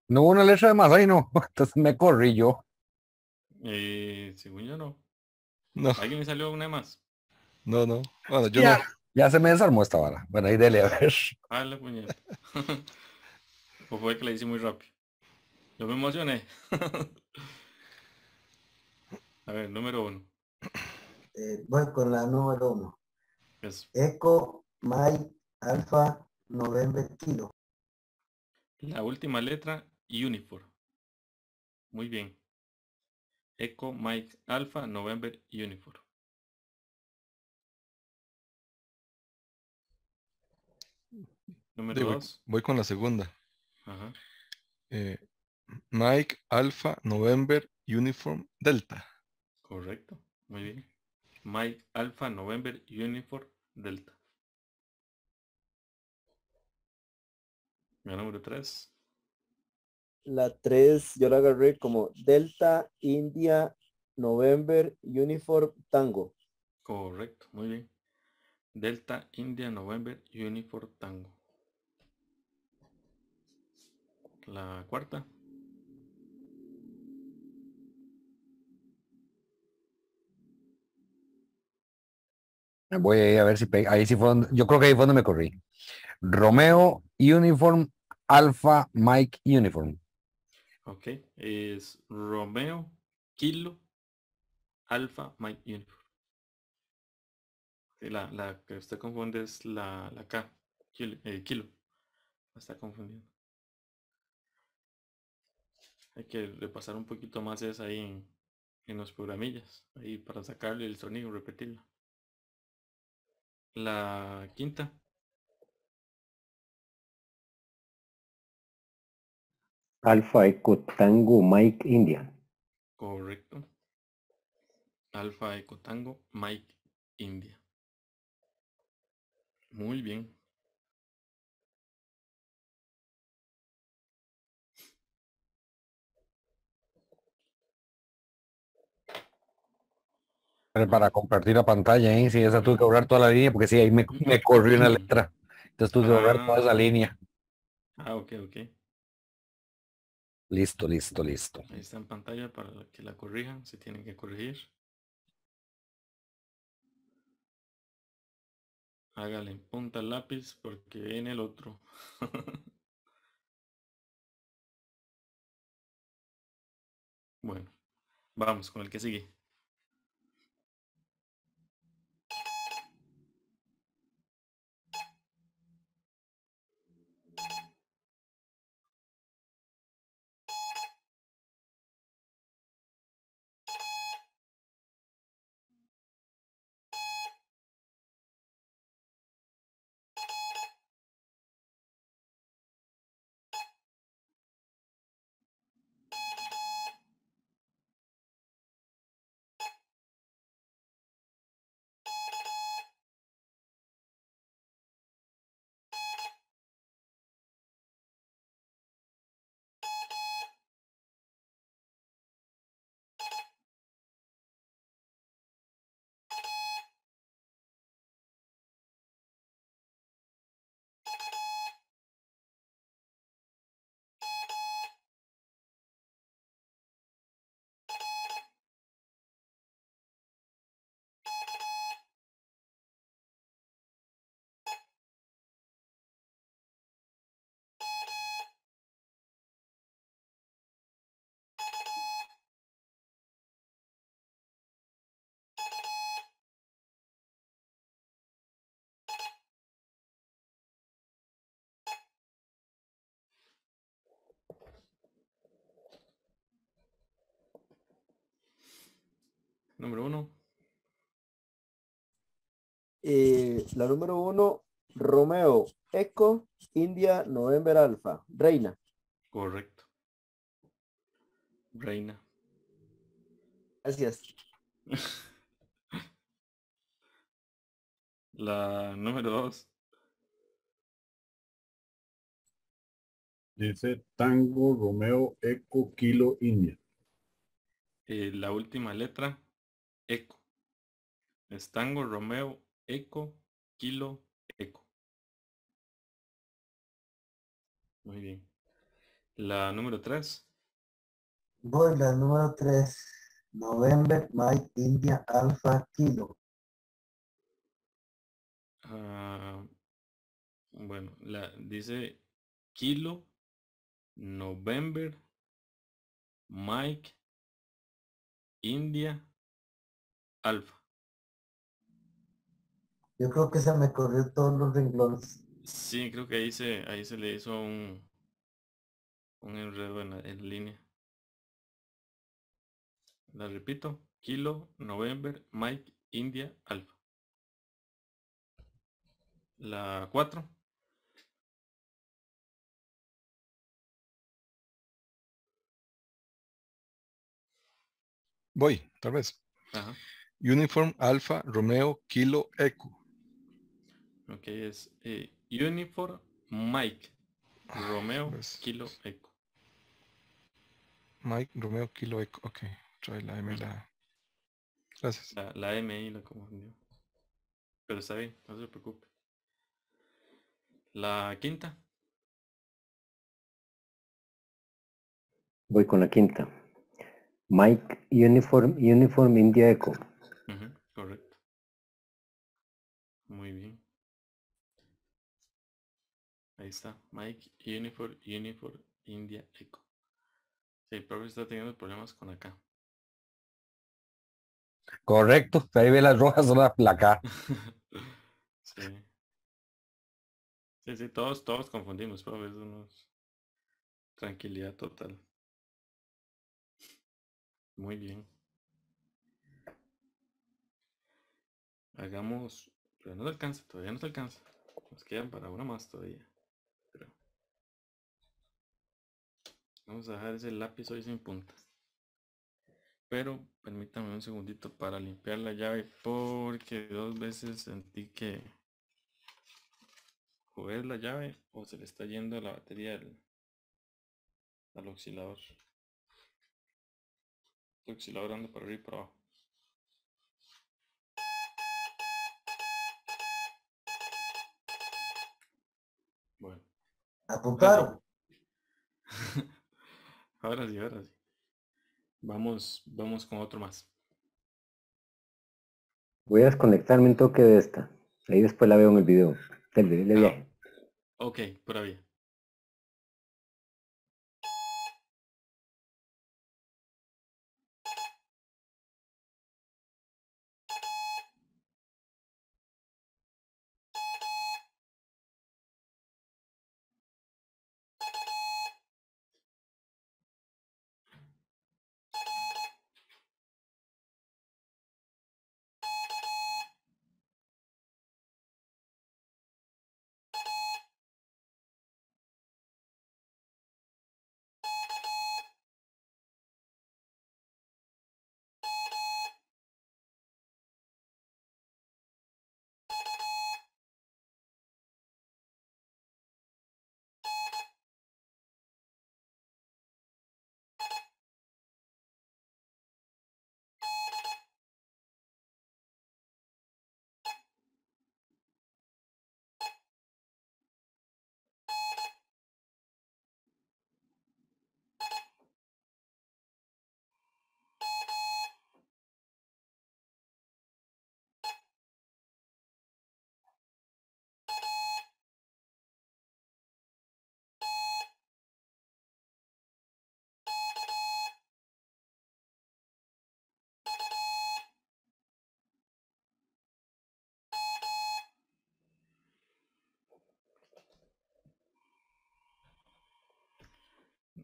No hubo una letra de más, ahí no. <laughs> Entonces me corrí yo. Eh, según yo no. No. ¿Alguien me salió una de más? No, no. Bueno, yo ya, Ya se me desarmó esta vara. Bueno, ahí dele a ver. Dale, ah, la puñeta. <laughs> o fue que la hice muy rápido. Yo me emocioné. <laughs> a ver, número uno. Eh, voy con la número uno. Eco, my Alfa, November Kilo. La última letra Uniform Muy bien. Echo Mike Alpha November Uniform Número dos. Voy con la segunda. Ajá. Eh, Mike Alpha November Uniform Delta. Correcto. Muy bien. Mike Alpha November Uniform Delta. número 3 la 3 yo la agarré como Delta India November Uniform Tango. Correcto, muy bien. Delta India November Uniform Tango. La cuarta. Voy a a ver si ahí sí fue yo creo que ahí fue donde me corrí. Romeo Uniform Alpha Mike Uniform. Ok, es Romeo, Kilo, Alfa, My Uniform. la, que usted confunde es la, la Kilo. Eh, está confundiendo. Hay que repasar un poquito más esa ahí en, los programillas, ahí para sacarle el sonido, repetirla. La quinta Alfa Eco Tango Mike India. Correcto. Alfa Eco Tango Mike India. Muy bien. Para compartir la pantalla, ¿eh? Si sí, esa tuve que borrar toda la línea, porque si ahí me, me corrió una <laughs> letra. Entonces tuve que borrar toda esa ah. línea. Ah, ok, ok. Listo, listo, listo. Ahí está en pantalla para que la corrijan si tienen que corregir. Hágale en punta el lápiz porque en el otro. <laughs> bueno, vamos con el que sigue. Número uno. Eh, la número uno, Romeo Eco, India November alfa, Reina. Correcto. Reina. Gracias. <laughs> la número dos. Dice Tango Romeo Eco Kilo India. Eh, la última letra. Eco. Estango, Romeo, Eco, Kilo, Eco. Muy bien. La número tres. Voy la número tres. November, Mike, India, Alfa, Kilo. Ah, bueno, la, dice Kilo, November, Mike, India, Alfa. Yo creo que se me corrió todos los renglones. Sí, creo que ahí se, ahí se le hizo un, un enredo en, en línea. La repito, Kilo, November, Mike, India, Alfa. La 4. Voy, tal vez. Ajá. Uniform Alfa Romeo Kilo Eco. Ok, es eh, Uniform Mike ah, Romeo pues. Kilo Eco. Mike Romeo Kilo Eco. Ok, trae la M la. Gracias. La, M y la confundió. Pero está bien, no se preocupe. La quinta. Voy con la quinta. Mike Uniform Uniform India Eco. Correcto. Muy bien. Ahí está. Mike Unifor Unifor India Echo. Sí, está teniendo problemas con acá. Correcto. Ahí ve las rojas son la, placa. <laughs> sí. Sí, sí, todos, todos confundimos, profe. Eso Tranquilidad total. Muy bien. Hagamos... Pero no te alcanza, todavía no te alcanza. Nos quedan para una más todavía. Vamos a dejar ese lápiz hoy sin punta Pero permítame un segundito para limpiar la llave porque dos veces sentí que joder la llave o se le está yendo la batería al, al oscilador. El oscilador anda para arriba y abajo. Bueno. Apuntaron. <laughs> Ahora sí, ahora sí. Vamos, vamos con otro más. Voy a desconectarme en toque de esta. Ahí después la veo en el video. Ok, por ahí.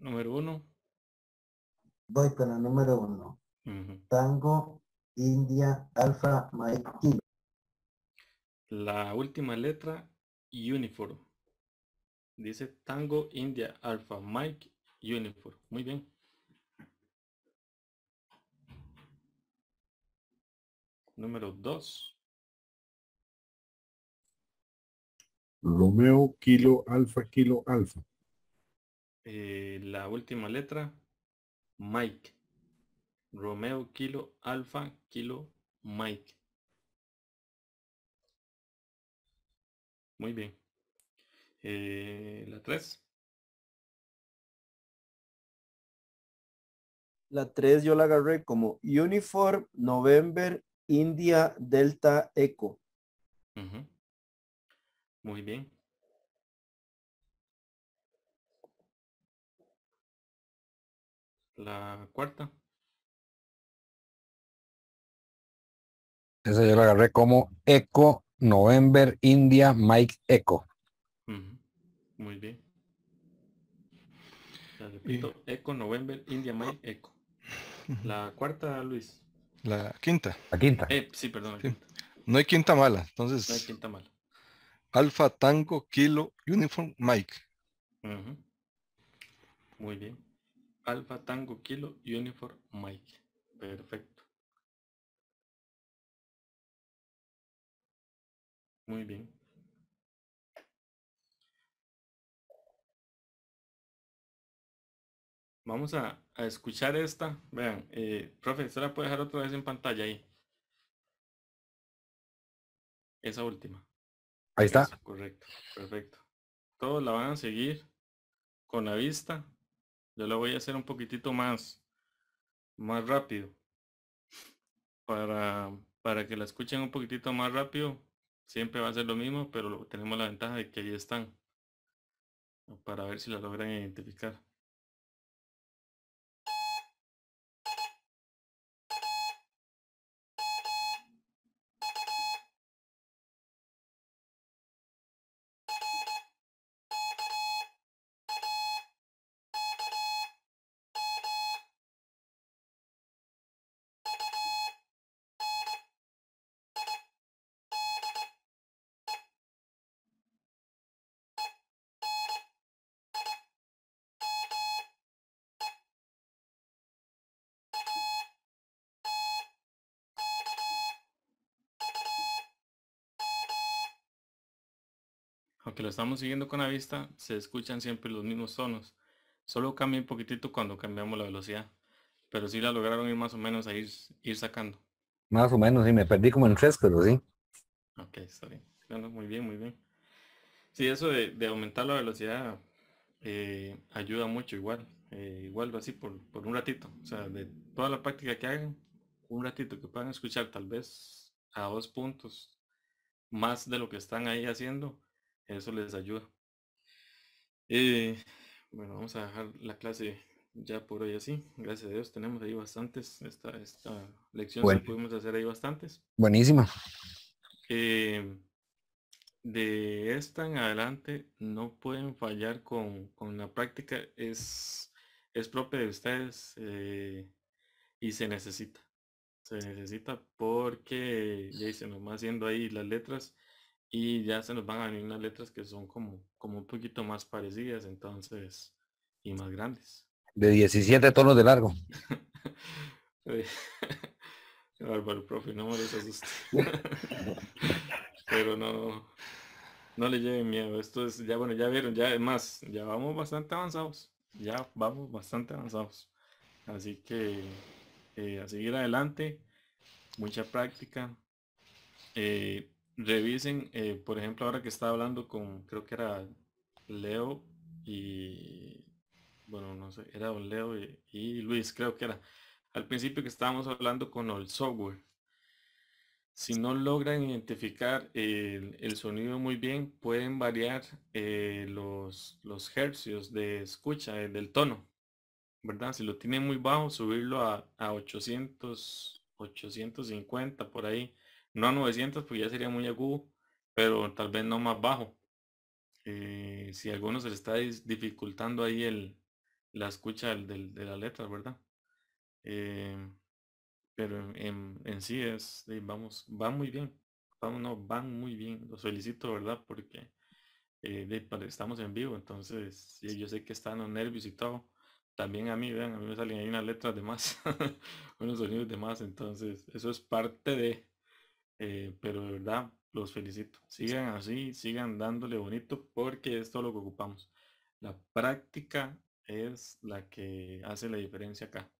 Número uno. Voy con el número uno. Tango, India, Alfa, Mike, Kilo. La última letra, Uniform. Dice Tango, India, Alfa, Mike, Uniform. Muy bien. Número dos. Romeo, Kilo, Alfa, Kilo, Alfa. Eh, la última letra, Mike. Romeo Kilo Alfa Kilo Mike. Muy bien. Eh, la 3. La 3 yo la agarré como Uniform November India Delta Eco. Muy bien. la cuarta. Esa yo la agarré como Eco November India Mike Eco. Muy bien. repito, Eco November India Mike Eco. La cuarta, Luis. La quinta. La quinta. Eh, sí, perdón. Quinta. No hay quinta mala, entonces. quinta Alfa Tango Kilo Uniform Mike. Muy bien. Alfa Tango Kilo Uniform Mike. Perfecto. Muy bien. Vamos a, escuchar esta. Vean, eh, profe, la puede dejar otra vez en pantalla ahí? Esa última. Ahí está. correcto, perfecto. Todos la van a seguir con la vista yo la voy a hacer un poquitito más, más rápido. Para, para que la escuchen un poquitito más rápido. Siempre va a ser lo mismo, pero tenemos la ventaja de que ahí están. Para ver si la logran identificar. que lo estamos siguiendo con la vista, se escuchan siempre los mismos tonos. Solo cambia un poquitito cuando cambiamos la velocidad. Pero si la lograron ir más o menos a ir, ir sacando. Más o menos, sí, me perdí como en tres, pero sí. Ok, está bien. muy bien, muy bien. si eso de, aumentar la velocidad eh, ayuda mucho igual. Eh, igual así por, por un ratito. O sea, de toda la práctica que hagan, un ratito que puedan escuchar tal vez a dos puntos más de lo que están ahí haciendo, eso les ayuda. Eh, bueno, vamos a dejar la clase ya por hoy así. Gracias a Dios tenemos ahí bastantes. Esta, esta lección pudimos hacer ahí bastantes. Buenísima. Eh, de esta en adelante no pueden fallar con, la práctica. Es, es propia de ustedes eh, y se necesita. Se necesita porque ya se nomás haciendo ahí las letras y ya se nos van a venir unas letras que son como, como un poquito más parecidas, entonces, y más grandes. De 17 tonos de largo. <laughs> bárbaro, profe, no me les <laughs> <laughs> Pero no, no le lleven miedo. Esto es, ya bueno, ya vieron, ya es más, ya vamos bastante avanzados. Ya vamos bastante avanzados. Así que eh, a seguir adelante, mucha práctica. Eh, revisen, eh, por ejemplo, ahora que estaba hablando con, creo que era Leo y, bueno, no sé, era Leo y, Luis, creo que era, al principio que estábamos hablando con el software. Si no logran identificar el, sonido muy bien, pueden variar eh, los, los hercios de escucha, eh, del tono, ¿verdad? Si lo tienen muy bajo, subirlo a, a 800, 850 por ahí no a 900 pues ya sería muy agudo, pero tal vez no más bajo. Eh, si algunos se les está dificultando ahí el, la escucha de la letra, ¿verdad? Eh, pero en, sí es, vamos, va muy bien. Vamos, no, van muy bien. Los felicito, ¿verdad? Porque eh, pues, estamos en vivo, entonces yo sé que están los nervios y todo. También a mí, vean, a mí me salen ahí unas letras de más, <laughs> unos sonidos de más, entonces eso es parte de, eh, pero de verdad, los felicito. Sigan así, sigan dándole bonito porque esto es lo que ocupamos. La práctica es la que hace la diferencia acá.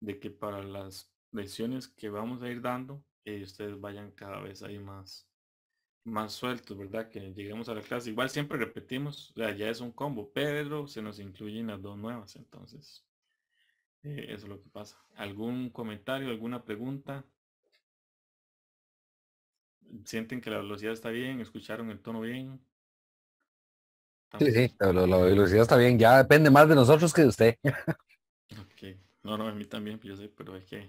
De que para las lecciones que vamos a ir dando, eh, ustedes vayan cada vez ahí más más sueltos, ¿verdad? Que lleguemos a la clase. Igual siempre repetimos, ya es un combo, pero se nos incluyen las dos nuevas, entonces eh, eso es lo que pasa. ¿Algún comentario, alguna pregunta? sienten que la velocidad está bien, escucharon el tono bien. Sí, sí, la, velocidad está bien, ya depende más de nosotros que de usted. ok, no, no, a mí también, pues, yo sé, pero es que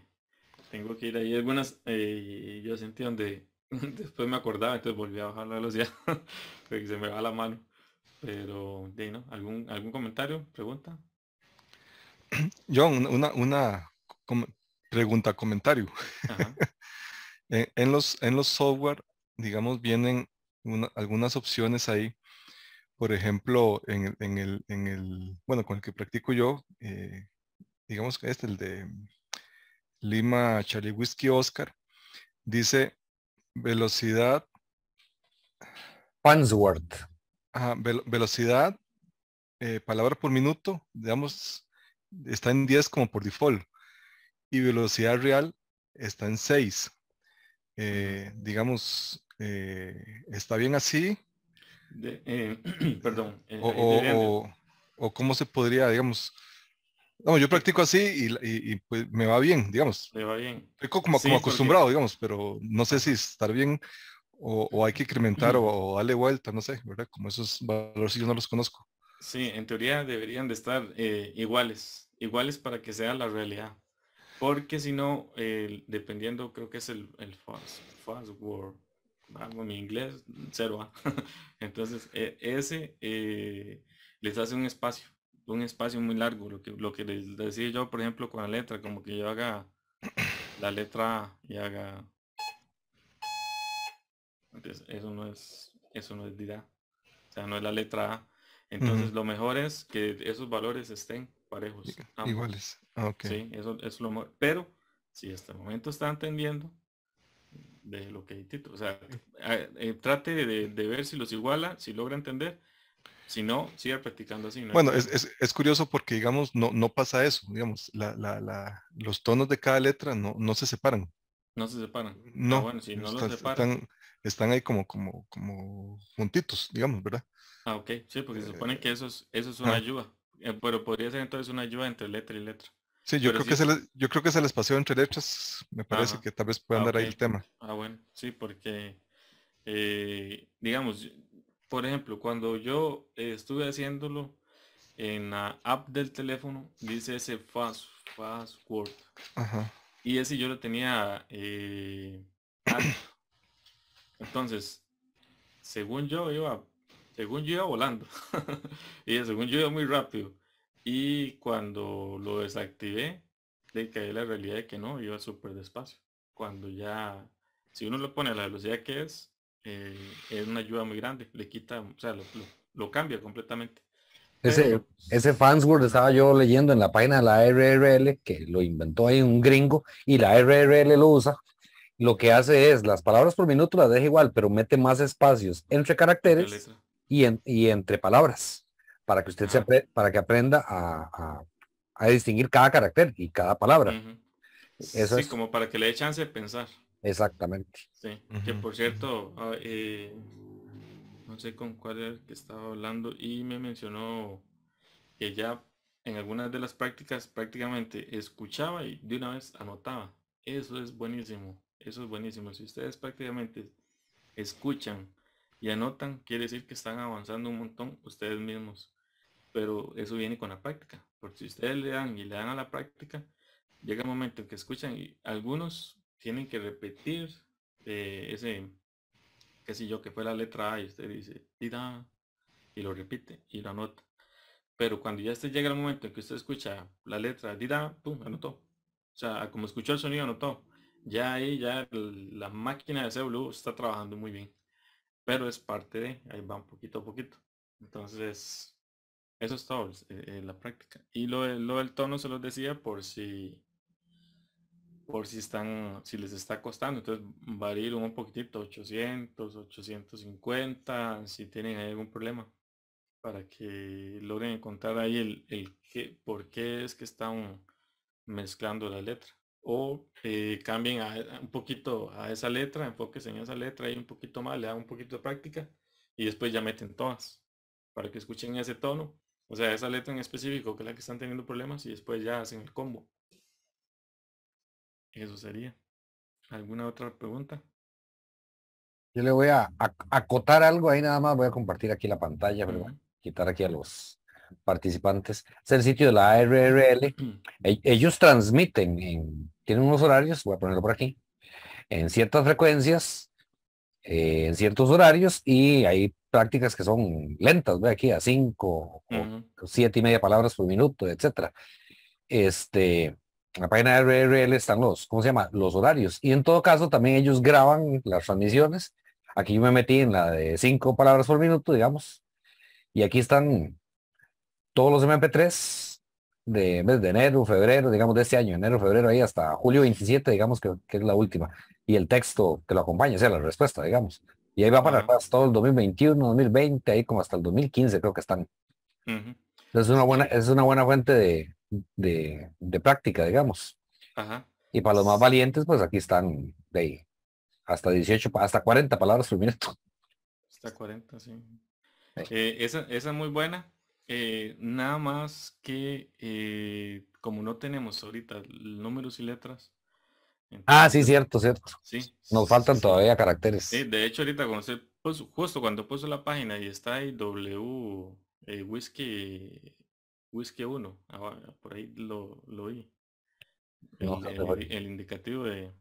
tengo que ir ahí algunas, eh, yo sentí donde <laughs> después me acordaba, entonces volví a bajar la velocidad, <laughs> porque se me va la mano. Pero, Dino, ¿Algún, ¿Algún comentario, pregunta? yo <clears throat> una, una pregunta, comentario. <laughs> En, los, en los software, digamos, vienen algunas opciones ahí. Por ejemplo, en el, en el, bueno, con el que practico yo, eh, digamos que este, el de Lima Charlie Whiskey Oscar, dice velocidad. Pansworth. velocidad, eh, palabra por minuto, digamos, está en 10 como por default. Y velocidad real está en 6. Eh, digamos, eh, ¿está bien así? Eh, <clears throat> perdón. O, cómo se podría, digamos, no, yo practico así y, pues me va bien, digamos. Me va bien. como, como acostumbrado, digamos, pero no sé si estar bien o, hay que incrementar o, darle vuelta, no sé, ¿verdad? Como esos valores yo no los conozco. Sí, en teoría deberían de estar iguales, iguales para que sea la realidad. Porque si no, dependiendo, creo que es el, fast, word. mi inglés, cero. A. ¿ah? <laughs> Entonces, e, ese eh, les hace un espacio, un espacio muy largo. Lo que, lo que les decía yo, por ejemplo, con la letra, como que yo haga la letra A y haga... eso no es, eso no es dirá. O sea, no es la letra A. Entonces, lo mejor es que esos valores estén parejos. Iguales. Ah, okay. Sí, eso, es lo Pero si hasta el momento está entendiendo de lo que o sea, eh, trate de, ver si los iguala, si logra entender. Si no, siga practicando así. Bueno, es, es, curioso porque, digamos, no, no pasa eso. Digamos, la, la, la, los tonos de cada letra no, no se separan. No se separan. No, ah, bueno, si no los separan. Están, ahí como, como, como juntitos, digamos, ¿verdad? Ah, ok. Sí, porque se eh, supone que eso es, eso es una ayuda. Eh, pero podría ser entonces una ayuda entre letra y letra. Sí, yo creo que se les, yo creo que entre letras, me parece que tal vez pueda ah, andar dar ahí el tema. Ah, bueno, sí, porque eh, digamos, por ejemplo, cuando yo eh, estuve haciéndolo en la app del teléfono, dice ese fast, fast word. Y ese yo lo tenía Entonces, según yo iba según yo iba volando. <laughs> y según yo iba muy rápido. Y cuando lo desactivé, le caí la realidad de que no, iba súper despacio. Cuando ya, si uno lo pone a la velocidad que es, eh, es una ayuda muy grande. Le quita, o sea, lo, cambia completamente. Ese, ese Fansword estaba yo leyendo en la página de la RRL, que lo inventó ahí un gringo, y la RRL lo usa. Lo que hace es, las palabras por minuto las deja igual, pero mete más espacios entre caracteres y, entre palabras, para que usted se para que aprenda a, distinguir cada carácter y cada palabra. Eso es. como para que le dé chance de pensar. Exactamente. Sí, que por cierto, ah, eh, no sé con cuál que estaba hablando y me mencionó que ya en algunas de las prácticas prácticamente escuchaba y de una vez anotaba. Eso es buenísimo, eso es buenísimo. Si ustedes prácticamente escuchan y anotan, quiere decir que están avanzando un montón ustedes mismos. Pero eso viene con la práctica, porque si ustedes le dan y le dan a la práctica, llega el momento en que escuchan y algunos tienen que repetir eh, ese, qué sé yo, que fue la letra A y usted dice, da, y lo repite y lo anota. Pero cuando ya este llega el momento en que usted escucha la letra, DIDA, pum, anotó. O sea, como escuchó el sonido, anotó. Ya ahí, ya la máquina de CW está trabajando muy bien pero es parte de, ahí un poquito a poquito. Entonces, eso es todo, eh, eh, la práctica. Y lo, lo, del tono se los decía por si por si están, si les está costando. Entonces varíen un poquitito, 800, 850, si tienen algún problema, para que logren encontrar ahí el, el qué, por qué es que están mezclando la letra o cambien a, e, un poquito a esa letra, enfóquense en esa letra y un poquito más, le dan un poquito de práctica y después ya meten todas para que escuchen ese tono, o sea, esa letra en específico que es la que están teniendo problemas y después ya hacen el combo. Eso sería. ¿Alguna otra pregunta? Yo le voy a acotar algo ahí nada más, voy a compartir aquí la pantalla, pero quitar aquí a los participantes, es el sitio de la ARRL. <clears throat> E-, ellos transmiten, en, tienen unos horarios, voy a ponerlo por aquí, en ciertas frecuencias, eh, en ciertos horarios, y hay prácticas que son lentas, ve aquí a cinco siete o y media palabras por minuto, etcétera. Este, en la página de RRL están los, ¿cómo se llama? Los horarios. Y en todo caso también ellos graban las transmisiones. Aquí yo me metí en la de cinco palabras por minuto, digamos. Y aquí están todos los MP3 de, mes de enero, febrero, digamos de este año, enero, febrero, ahí hasta julio 27, digamos que, es la última, y el texto que lo acompaña, o sea, la respuesta, digamos. Y ahí va para atrás todo el 2021, 2020, ahí como hasta el 2015 creo que están. es una buena, es una buena fuente de, práctica, digamos. Y para los más valientes, pues aquí están de ahí, hasta 18, hasta 40 palabras por minuto. Hasta 40, sí. Eh, esa, es muy buena. Eh, nada más que eh, como no tenemos ahorita números y letras. ah, sí, cierto, cierto. Sí. Nos faltan todavía caracteres. de hecho ahorita cuando se justo cuando puso la página y está ahí W eh, Whisky Whisky 1, por ahí lo, lo vi. El, indicativo de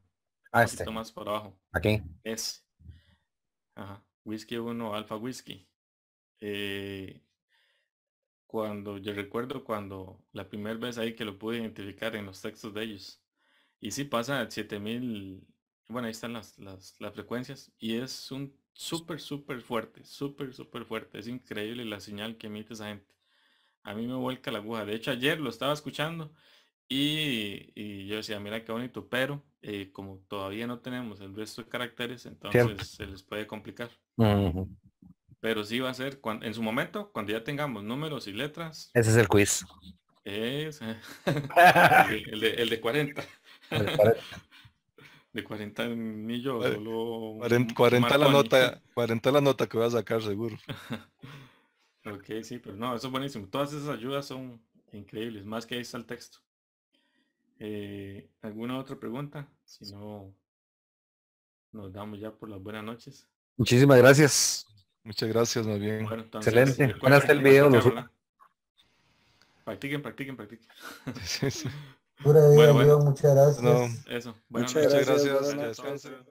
ah, este. más para abajo. Aquí. Es. Ajá. Whisky 1 Alfa Whisky cuando yo recuerdo cuando la primera vez ahí que lo pude identificar en los textos de ellos. Y sí pasa a 7000, bueno, ahí están las, frecuencias y es un súper, súper fuerte, súper, súper fuerte. Es increíble la señal que emite esa gente. A mí me vuelca la aguja. De hecho, ayer lo estaba escuchando y, yo decía, mira qué bonito, pero eh, como todavía no tenemos el resto de caracteres, entonces se les puede complicar pero sí va a ser cuando, en su momento, cuando ya tengamos números y letras. Ese es el quiz. <laughs> el, de, 40. de 40. 40 <laughs> Solo 40, la nota, 40 la nota que voy a sacar seguro. <laughs> ok, sí, pero no, eso es buenísimo. Todas esas ayudas son increíbles, más que ahí está el texto. Eh, ¿Alguna otra pregunta? Si no, nos damos ya por las buenas noches. Muchísimas gracias. Muchas gracias, más bien. Excelente. Van hasta el video. Los... Practiquen, practiquen, practiquen. Sí, sí. Pura vida, bueno, muchas gracias. No, eso. muchas, muchas, gracias. gracias.